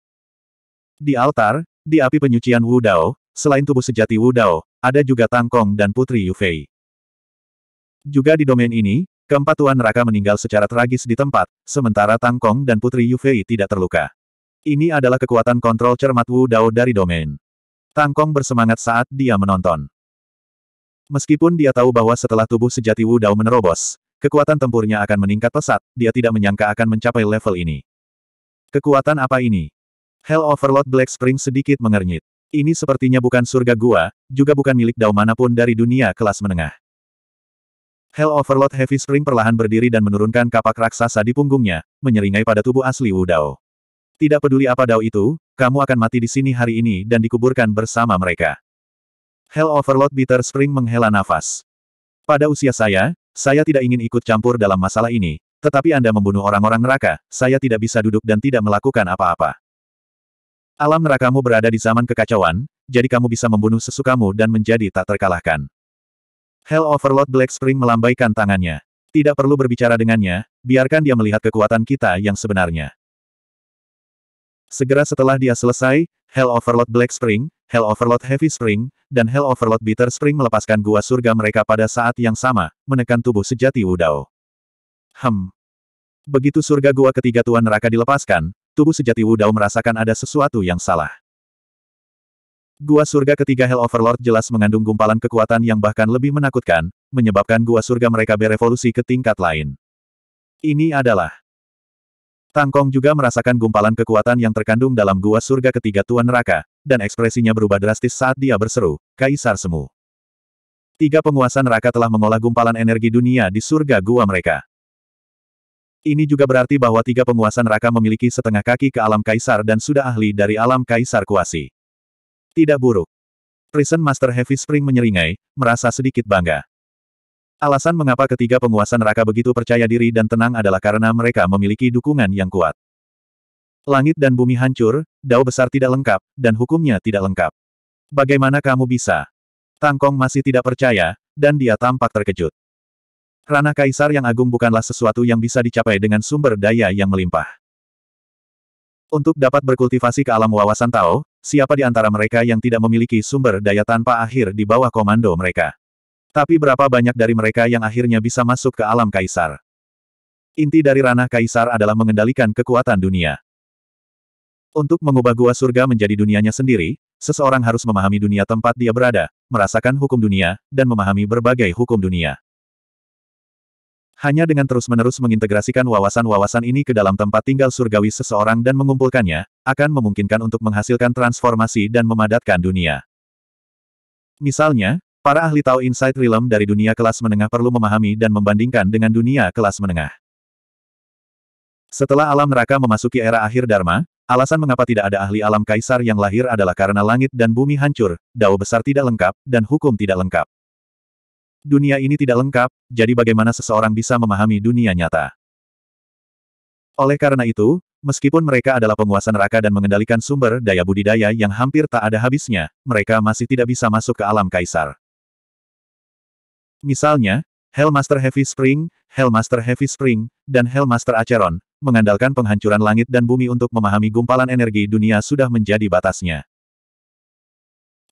Speaker 1: Di altar, di api penyucian Wu Dao, selain tubuh sejati Wu Dao, ada juga Tangkong dan Putri Yufei. Juga di domain ini, keempat tuan neraka meninggal secara tragis di tempat, sementara Tang Kong dan Putri Yufei tidak terluka. Ini adalah kekuatan kontrol cermat Wu Dao dari domain. Tang Kong bersemangat saat dia menonton. Meskipun dia tahu bahwa setelah tubuh sejati Wu Dao menerobos, kekuatan tempurnya akan meningkat pesat, dia tidak menyangka akan mencapai level ini. Kekuatan apa ini? Hell Overlord Black Spring sedikit mengernyit. Ini sepertinya bukan surga gua, juga bukan milik Dao manapun dari dunia kelas menengah. Hell Overlord Heavy Spring perlahan berdiri dan menurunkan kapak raksasa di punggungnya, menyeringai pada tubuh asli Wu Dao. Tidak peduli apa Dao itu, kamu akan mati di sini hari ini dan dikuburkan bersama mereka. Hell Overlord Bitter Spring menghela nafas. Pada usia saya, saya tidak ingin ikut campur dalam masalah ini, tetapi Anda membunuh orang-orang neraka, saya tidak bisa duduk dan tidak melakukan apa-apa. Alam nerakamu berada di zaman kekacauan, jadi kamu bisa membunuh sesukamu dan menjadi tak terkalahkan. Hell Overlord Black Spring melambaikan tangannya. Tidak perlu berbicara dengannya, biarkan dia melihat kekuatan kita yang sebenarnya. Segera setelah dia selesai, Hell Overlord Black Spring, Hell Overlord Heavy Spring, dan Hell Overlord Bitter Spring melepaskan gua surga mereka pada saat yang sama, menekan tubuh sejati Wudao. Hem. Begitu surga gua ketiga Tuan Neraka dilepaskan, tubuh sejati Wudao merasakan ada sesuatu yang salah. Gua surga ketiga Hell Overlord jelas mengandung gumpalan kekuatan yang bahkan lebih menakutkan, menyebabkan gua surga mereka berevolusi ke tingkat lain. Ini adalah Tangkong juga merasakan gumpalan kekuatan yang terkandung dalam gua surga ketiga Tuan Neraka, dan ekspresinya berubah drastis saat dia berseru, Kaisar Semu. Tiga penguasa neraka telah mengolah gumpalan energi dunia di surga gua mereka. Ini juga berarti bahwa tiga penguasa neraka memiliki setengah kaki ke alam kaisar dan sudah ahli dari alam kaisar kuasi. Tidak buruk. Prison Master Heavy Spring menyeringai, merasa sedikit bangga. Alasan mengapa ketiga penguasa neraka begitu percaya diri dan tenang adalah karena mereka memiliki dukungan yang kuat. Langit dan bumi hancur, dao besar tidak lengkap, dan hukumnya tidak lengkap. Bagaimana kamu bisa? Tangkong masih tidak percaya, dan dia tampak terkejut. Ranah kaisar yang agung bukanlah sesuatu yang bisa dicapai dengan sumber daya yang melimpah. Untuk dapat berkultivasi ke alam wawasan Tao, siapa di antara mereka yang tidak memiliki sumber daya tanpa akhir di bawah komando mereka. Tapi berapa banyak dari mereka yang akhirnya bisa masuk ke alam kaisar? Inti dari ranah kaisar adalah mengendalikan kekuatan dunia. Untuk mengubah gua surga menjadi dunianya sendiri, seseorang harus memahami dunia tempat dia berada, merasakan hukum dunia, dan memahami berbagai hukum dunia. Hanya dengan terus-menerus mengintegrasikan wawasan-wawasan ini ke dalam tempat tinggal surgawi seseorang dan mengumpulkannya, akan memungkinkan untuk menghasilkan transformasi dan memadatkan dunia. Misalnya, para ahli tahu insight realm dari dunia kelas menengah perlu memahami dan membandingkan dengan dunia kelas menengah. Setelah alam neraka memasuki era akhir Dharma, alasan mengapa tidak ada ahli alam kaisar yang lahir adalah karena langit dan bumi hancur, dao besar tidak lengkap, dan hukum tidak lengkap. Dunia ini tidak lengkap, jadi bagaimana seseorang bisa memahami dunia nyata? Oleh karena itu, meskipun mereka adalah penguasa neraka dan mengendalikan sumber daya budidaya yang hampir tak ada habisnya, mereka masih tidak bisa masuk ke alam kaisar. Misalnya, Hellmaster Heavy Spring, Hellmaster Heavy Spring, dan Hellmaster Acheron, mengandalkan penghancuran langit dan bumi untuk memahami gumpalan energi dunia sudah menjadi batasnya.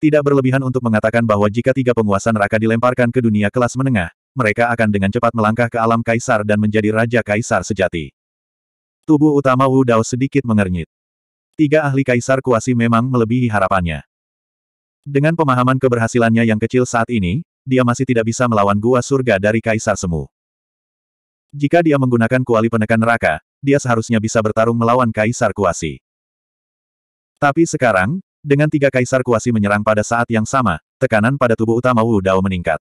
Speaker 1: Tidak berlebihan untuk mengatakan bahwa jika tiga penguasa neraka dilemparkan ke dunia kelas menengah, mereka akan dengan cepat melangkah ke alam kaisar dan menjadi raja kaisar sejati. Tubuh utama Wu Dao sedikit mengernyit. Tiga ahli kaisar kuasi memang melebihi harapannya. Dengan pemahaman keberhasilannya yang kecil saat ini, dia masih tidak bisa melawan gua surga dari kaisar semu. Jika dia menggunakan kuali penekan neraka, dia seharusnya bisa bertarung melawan kaisar kuasi. Tapi sekarang, dengan tiga kaisar kuasi menyerang pada saat yang sama, tekanan pada tubuh utama Wu Dao meningkat.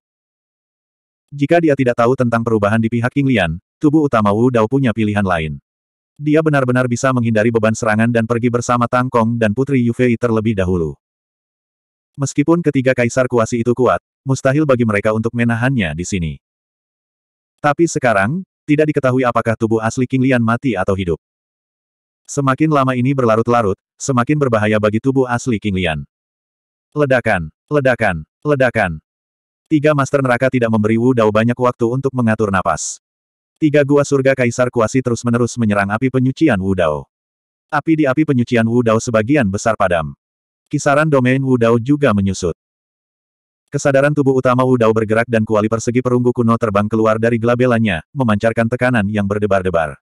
Speaker 1: Jika dia tidak tahu tentang perubahan di pihak King Lian, tubuh utama Wu Dao punya pilihan lain. Dia benar-benar bisa menghindari beban serangan dan pergi bersama Tang Kong dan Putri Yufei terlebih dahulu. Meskipun ketiga kaisar kuasi itu kuat, mustahil bagi mereka untuk menahannya di sini. Tapi sekarang, tidak diketahui apakah tubuh asli King Lian mati atau hidup. Semakin lama ini berlarut-larut, semakin berbahaya bagi tubuh asli King Lian. Ledakan, ledakan, ledakan. Tiga master neraka tidak memberi Wu Dao banyak waktu untuk mengatur napas. Tiga gua surga kaisar kuasi terus-menerus menyerang api penyucian Wu Dao. Api di api penyucian Wu Dao sebagian besar padam. Kisaran domain Wu Dao juga menyusut. Kesadaran tubuh utama Wu Dao bergerak dan kuali persegi perunggu kuno terbang keluar dari gelabelannya, memancarkan tekanan yang berdebar-debar.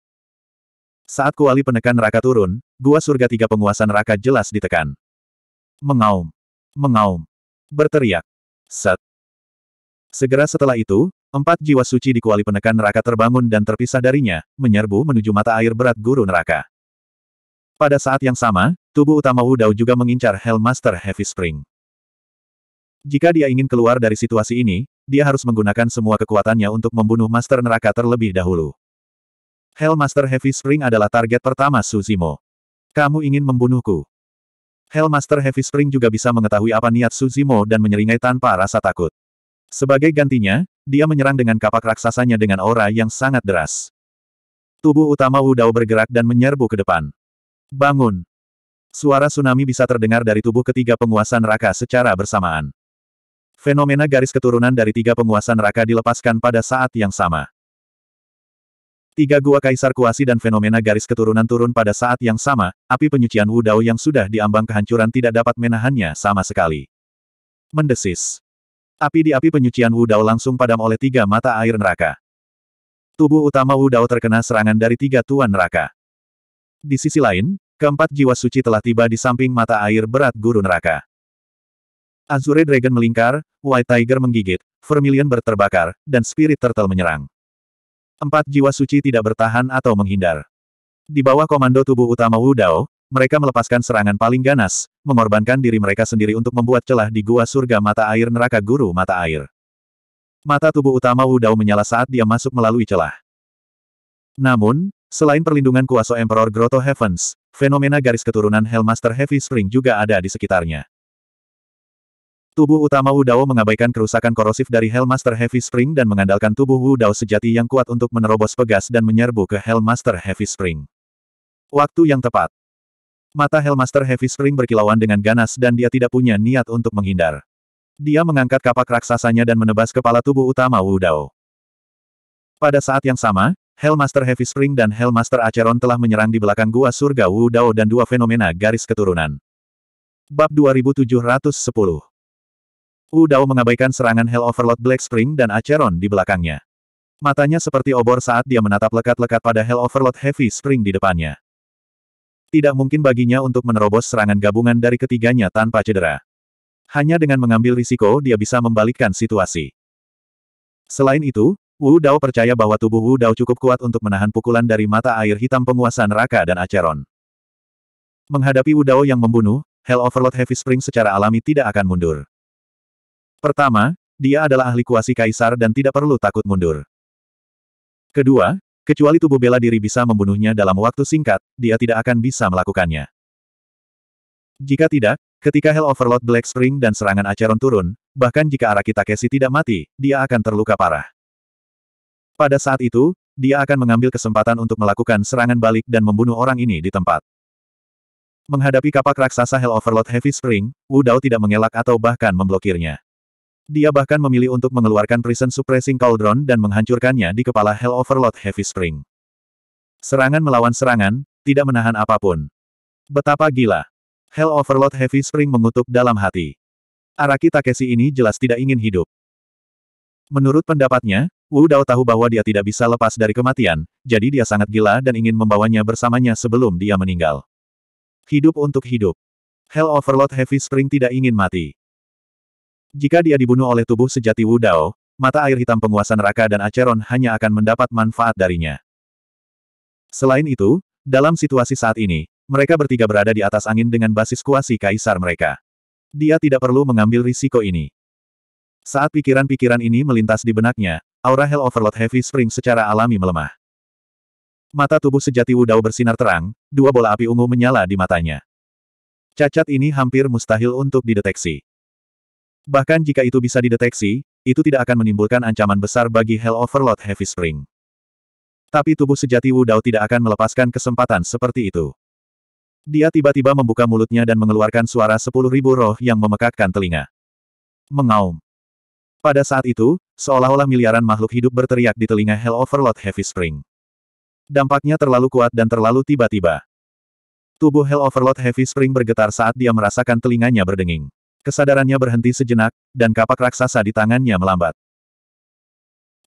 Speaker 1: Saat kuali penekan neraka turun, gua surga tiga penguasa neraka jelas ditekan. Mengaum. Mengaum. Berteriak. Set. Segera setelah itu, empat jiwa suci di kuali penekan neraka terbangun dan terpisah darinya, menyerbu menuju mata air berat guru neraka. Pada saat yang sama, tubuh utama Wu Dao juga mengincar Hellmaster Heavy Spring. Jika dia ingin keluar dari situasi ini, dia harus menggunakan semua kekuatannya untuk membunuh Master Neraka terlebih dahulu. Hellmaster Heavy Spring adalah target pertama Suzimo. Kamu ingin membunuhku. Hellmaster Heavy Spring juga bisa mengetahui apa niat Suzimo dan menyeringai tanpa rasa takut. Sebagai gantinya, dia menyerang dengan kapak raksasanya dengan aura yang sangat deras. Tubuh utama Wudao bergerak dan menyerbu ke depan. Bangun! Suara tsunami bisa terdengar dari tubuh ketiga penguasa neraka secara bersamaan. Fenomena garis keturunan dari tiga penguasa neraka dilepaskan pada saat yang sama. Tiga gua kaisar kuasi dan fenomena garis keturunan turun pada saat yang sama, api penyucian Wu Dao yang sudah diambang kehancuran tidak dapat menahannya sama sekali. Mendesis. Api di api penyucian Wu Dao langsung padam oleh tiga mata air neraka. Tubuh utama Wu Dao terkena serangan dari tiga tuan neraka. Di sisi lain, keempat jiwa suci telah tiba di samping mata air berat guru neraka. Azure Dragon melingkar, White Tiger menggigit, Vermilion berterbakar, dan Spirit Turtle menyerang empat jiwa suci tidak bertahan atau menghindar. Di bawah komando tubuh utama Wu Dao, mereka melepaskan serangan paling ganas, mengorbankan diri mereka sendiri untuk membuat celah di gua surga mata air neraka guru mata air. Mata tubuh utama Wu Dao menyala saat dia masuk melalui celah. Namun, selain perlindungan kuasa Emperor Grotto Heavens, fenomena garis keturunan Hellmaster Heavy Spring juga ada di sekitarnya. Tubuh utama Wu Dao mengabaikan kerusakan korosif dari Hellmaster Heavy Spring dan mengandalkan tubuh Wu Dao sejati yang kuat untuk menerobos pegas dan menyerbu ke Hellmaster Heavy Spring. Waktu yang tepat. Mata Hellmaster Heavy Spring berkilauan dengan ganas dan dia tidak punya niat untuk menghindar. Dia mengangkat kapak raksasanya dan menebas kepala tubuh utama Wu Dao. Pada saat yang sama, Hellmaster Heavy Spring dan Hellmaster Acheron telah menyerang di belakang gua surga Wu Dao dan dua fenomena garis keturunan. Bab 2710 Wu Dao mengabaikan serangan Hell Overload Black Spring dan Acheron di belakangnya. Matanya seperti obor saat dia menatap lekat-lekat pada Hell Overload Heavy Spring di depannya. Tidak mungkin baginya untuk menerobos serangan gabungan dari ketiganya tanpa cedera. Hanya dengan mengambil risiko dia bisa membalikkan situasi. Selain itu, Wu Dao percaya bahwa tubuh Wu Dao cukup kuat untuk menahan pukulan dari mata air hitam penguasa neraka dan Acheron. Menghadapi Wu Dao yang membunuh, Hell Overload Heavy Spring secara alami tidak akan mundur. Pertama, dia adalah ahli kuasi kaisar dan tidak perlu takut mundur. Kedua, kecuali tubuh bela diri bisa membunuhnya dalam waktu singkat, dia tidak akan bisa melakukannya. Jika tidak, ketika Hell Overload Black Spring dan serangan Acheron turun, bahkan jika Araki Takeshi tidak mati, dia akan terluka parah. Pada saat itu, dia akan mengambil kesempatan untuk melakukan serangan balik dan membunuh orang ini di tempat. Menghadapi kapak raksasa Hell Overload Heavy Spring, Wu Dao tidak mengelak atau bahkan memblokirnya. Dia bahkan memilih untuk mengeluarkan Prison Suppressing Cauldron dan menghancurkannya di kepala Hell Overlord Heavy Spring. Serangan melawan serangan, tidak menahan apapun. Betapa gila. Hell Overlord Heavy Spring mengutuk dalam hati. Araki Takeshi ini jelas tidak ingin hidup. Menurut pendapatnya, Wu Dao tahu bahwa dia tidak bisa lepas dari kematian, jadi dia sangat gila dan ingin membawanya bersamanya sebelum dia meninggal. Hidup untuk hidup. Hell Overlord Heavy Spring tidak ingin mati. Jika dia dibunuh oleh tubuh sejati Wu Dao, mata air hitam penguasa neraka dan Aceron hanya akan mendapat manfaat darinya. Selain itu, dalam situasi saat ini, mereka bertiga berada di atas angin dengan basis kuasi kaisar mereka. Dia tidak perlu mengambil risiko ini. Saat pikiran-pikiran ini melintas di benaknya, aura Hell Overload Heavy Spring secara alami melemah. Mata tubuh sejati Wudao bersinar terang, dua bola api ungu menyala di matanya. Cacat ini hampir mustahil untuk dideteksi. Bahkan jika itu bisa dideteksi, itu tidak akan menimbulkan ancaman besar bagi Hell Overlord Heavy Spring. Tapi tubuh sejati Wu Dao tidak akan melepaskan kesempatan seperti itu. Dia tiba-tiba membuka mulutnya dan mengeluarkan suara sepuluh ribu roh yang memekakkan telinga. Mengaum. Pada saat itu, seolah-olah miliaran makhluk hidup berteriak di telinga Hell Overlord Heavy Spring. Dampaknya terlalu kuat dan terlalu tiba-tiba. Tubuh Hell Overlord Heavy Spring bergetar saat dia merasakan telinganya berdenging. Kesadarannya berhenti sejenak, dan kapak raksasa di tangannya melambat.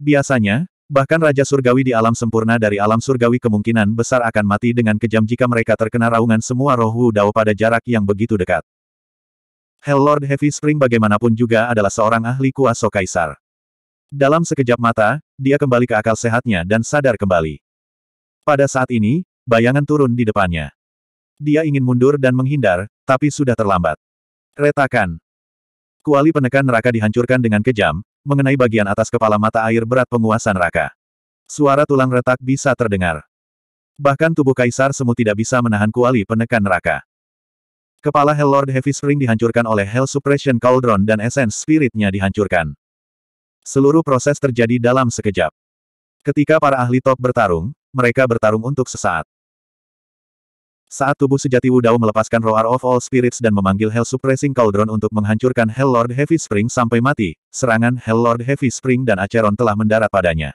Speaker 1: Biasanya, bahkan Raja Surgawi di alam sempurna dari alam surgawi kemungkinan besar akan mati dengan kejam jika mereka terkena raungan semua roh Wu Dao pada jarak yang begitu dekat. Hell Lord Heavy Spring bagaimanapun juga adalah seorang ahli kuasa kaisar. Dalam sekejap mata, dia kembali ke akal sehatnya dan sadar kembali. Pada saat ini, bayangan turun di depannya. Dia ingin mundur dan menghindar, tapi sudah terlambat. Retakan. Kuali penekan neraka dihancurkan dengan kejam, mengenai bagian atas kepala mata air berat penguasa neraka. Suara tulang retak bisa terdengar. Bahkan tubuh kaisar semu tidak bisa menahan kuali penekan neraka. Kepala Hell Lord Heavy Spring dihancurkan oleh Hell Suppression Cauldron dan Essence Spiritnya dihancurkan. Seluruh proses terjadi dalam sekejap. Ketika para ahli top bertarung, mereka bertarung untuk sesaat. Saat tubuh sejati Wudao melepaskan Roar of All Spirits dan memanggil Hell Suppressing Cauldron untuk menghancurkan Hell Lord Heavy Spring sampai mati, serangan Hell Lord Heavy Spring dan Acheron telah mendarat padanya.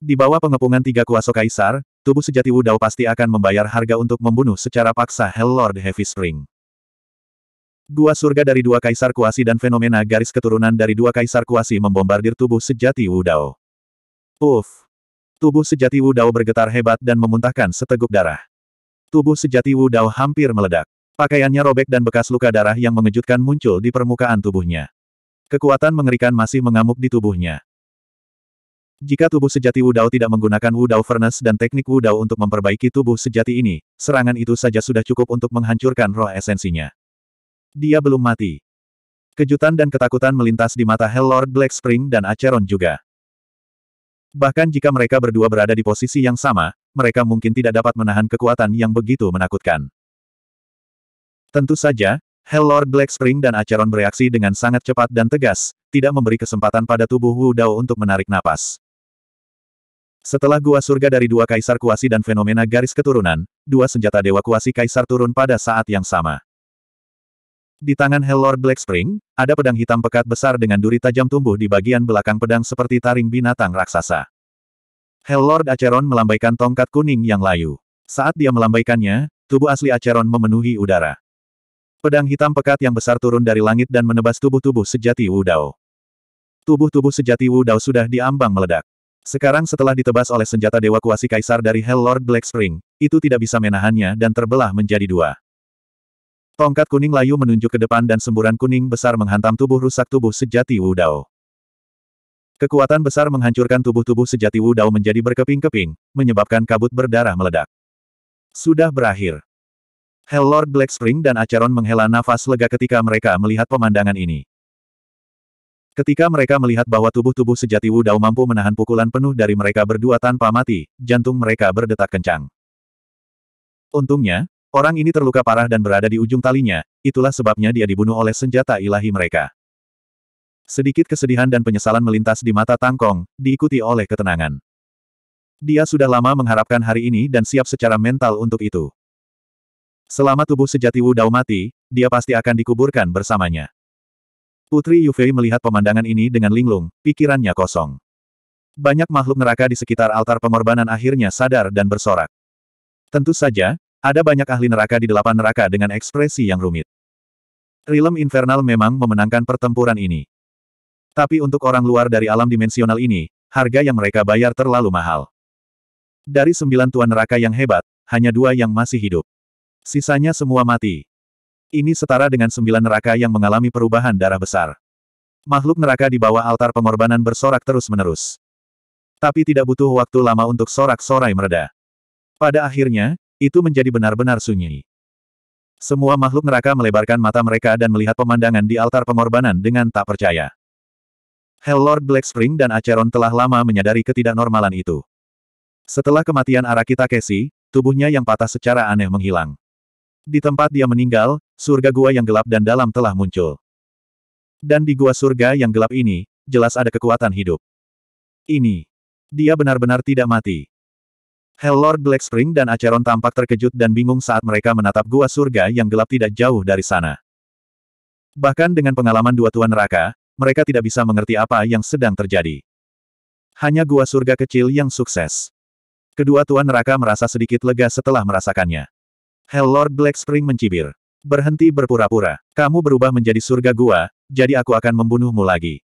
Speaker 1: Di bawah pengepungan tiga kuasa kaisar, tubuh sejati Wudao pasti akan membayar harga untuk membunuh secara paksa Hell Lord Heavy Spring. Gua surga dari dua kaisar kuasi dan fenomena garis keturunan dari dua kaisar kuasi membombardir tubuh sejati Wudao. Uff! Tubuh sejati Wudao bergetar hebat dan memuntahkan seteguk darah. Tubuh sejati Wu Dao hampir meledak. Pakaiannya robek dan bekas luka darah yang mengejutkan muncul di permukaan tubuhnya. Kekuatan mengerikan masih mengamuk di tubuhnya. Jika tubuh sejati Wu Dao tidak menggunakan Wu Dao Furnace dan teknik Wu Dao untuk memperbaiki tubuh sejati ini, serangan itu saja sudah cukup untuk menghancurkan roh esensinya. Dia belum mati. Kejutan dan ketakutan melintas di mata Hell Lord Black Spring dan Acheron juga. Bahkan jika mereka berdua berada di posisi yang sama, mereka mungkin tidak dapat menahan kekuatan yang begitu menakutkan. Tentu saja, Hell Lord Black Spring dan Acheron bereaksi dengan sangat cepat dan tegas, tidak memberi kesempatan pada tubuh Wu Dao untuk menarik napas. Setelah gua surga dari dua kaisar kuasi dan fenomena garis keturunan, dua senjata dewa kuasi kaisar turun pada saat yang sama. Di tangan Hell Lord Black Spring, ada pedang hitam pekat besar dengan duri tajam tumbuh di bagian belakang pedang seperti taring binatang raksasa. Hell Lord Acheron melambaikan tongkat kuning yang layu. Saat dia melambaikannya, tubuh asli Acheron memenuhi udara. Pedang hitam pekat yang besar turun dari langit dan menebas tubuh-tubuh sejati Wu Dao. Tubuh-tubuh sejati Wu Dao sudah diambang meledak. Sekarang setelah ditebas oleh senjata Dewa Kuasi Kaisar dari Hell Lord Black Spring, itu tidak bisa menahannya dan terbelah menjadi dua. Tongkat kuning layu menunjuk ke depan dan semburan kuning besar menghantam tubuh rusak tubuh sejati Wu Dao. Kekuatan besar menghancurkan tubuh-tubuh sejati Wu Dao menjadi berkeping-keping, menyebabkan kabut berdarah meledak. Sudah berakhir. Hell Lord Black Spring dan Acheron menghela nafas lega ketika mereka melihat pemandangan ini. Ketika mereka melihat bahwa tubuh-tubuh sejati Wu Dao mampu menahan pukulan penuh dari mereka berdua tanpa mati, jantung mereka berdetak kencang. Untungnya, orang ini terluka parah dan berada di ujung talinya, itulah sebabnya dia dibunuh oleh senjata ilahi mereka. Sedikit kesedihan dan penyesalan melintas di mata Tangkong, diikuti oleh ketenangan. Dia sudah lama mengharapkan hari ini dan siap secara mental untuk itu. Selama tubuh sejati Wu Dao mati, dia pasti akan dikuburkan bersamanya. Putri Yufei melihat pemandangan ini dengan linglung, pikirannya kosong. Banyak makhluk neraka di sekitar altar pengorbanan akhirnya sadar dan bersorak. Tentu saja, ada banyak ahli neraka di delapan neraka dengan ekspresi yang rumit. Rilem Infernal memang memenangkan pertempuran ini. Tapi untuk orang luar dari alam dimensional ini, harga yang mereka bayar terlalu mahal. Dari sembilan tuan neraka yang hebat, hanya dua yang masih hidup. Sisanya semua mati. Ini setara dengan sembilan neraka yang mengalami perubahan darah besar. Makhluk neraka di bawah altar pengorbanan bersorak terus-menerus. Tapi tidak butuh waktu lama untuk sorak-sorai mereda. Pada akhirnya, itu menjadi benar-benar sunyi. Semua makhluk neraka melebarkan mata mereka dan melihat pemandangan di altar pengorbanan dengan tak percaya. Hell Lord Spring dan Acheron telah lama menyadari ketidaknormalan itu. Setelah kematian Arakita Kesi, tubuhnya yang patah secara aneh menghilang. Di tempat dia meninggal, surga gua yang gelap dan dalam telah muncul. Dan di gua surga yang gelap ini, jelas ada kekuatan hidup. Ini. Dia benar-benar tidak mati. Hell Lord Spring dan Acheron tampak terkejut dan bingung saat mereka menatap gua surga yang gelap tidak jauh dari sana. Bahkan dengan pengalaman dua tuan neraka, mereka tidak bisa mengerti apa yang sedang terjadi. Hanya gua surga kecil yang sukses. Kedua tuan neraka merasa sedikit lega setelah merasakannya. Hell Lord Black Spring mencibir. Berhenti berpura-pura. Kamu berubah menjadi surga gua, jadi aku akan membunuhmu lagi.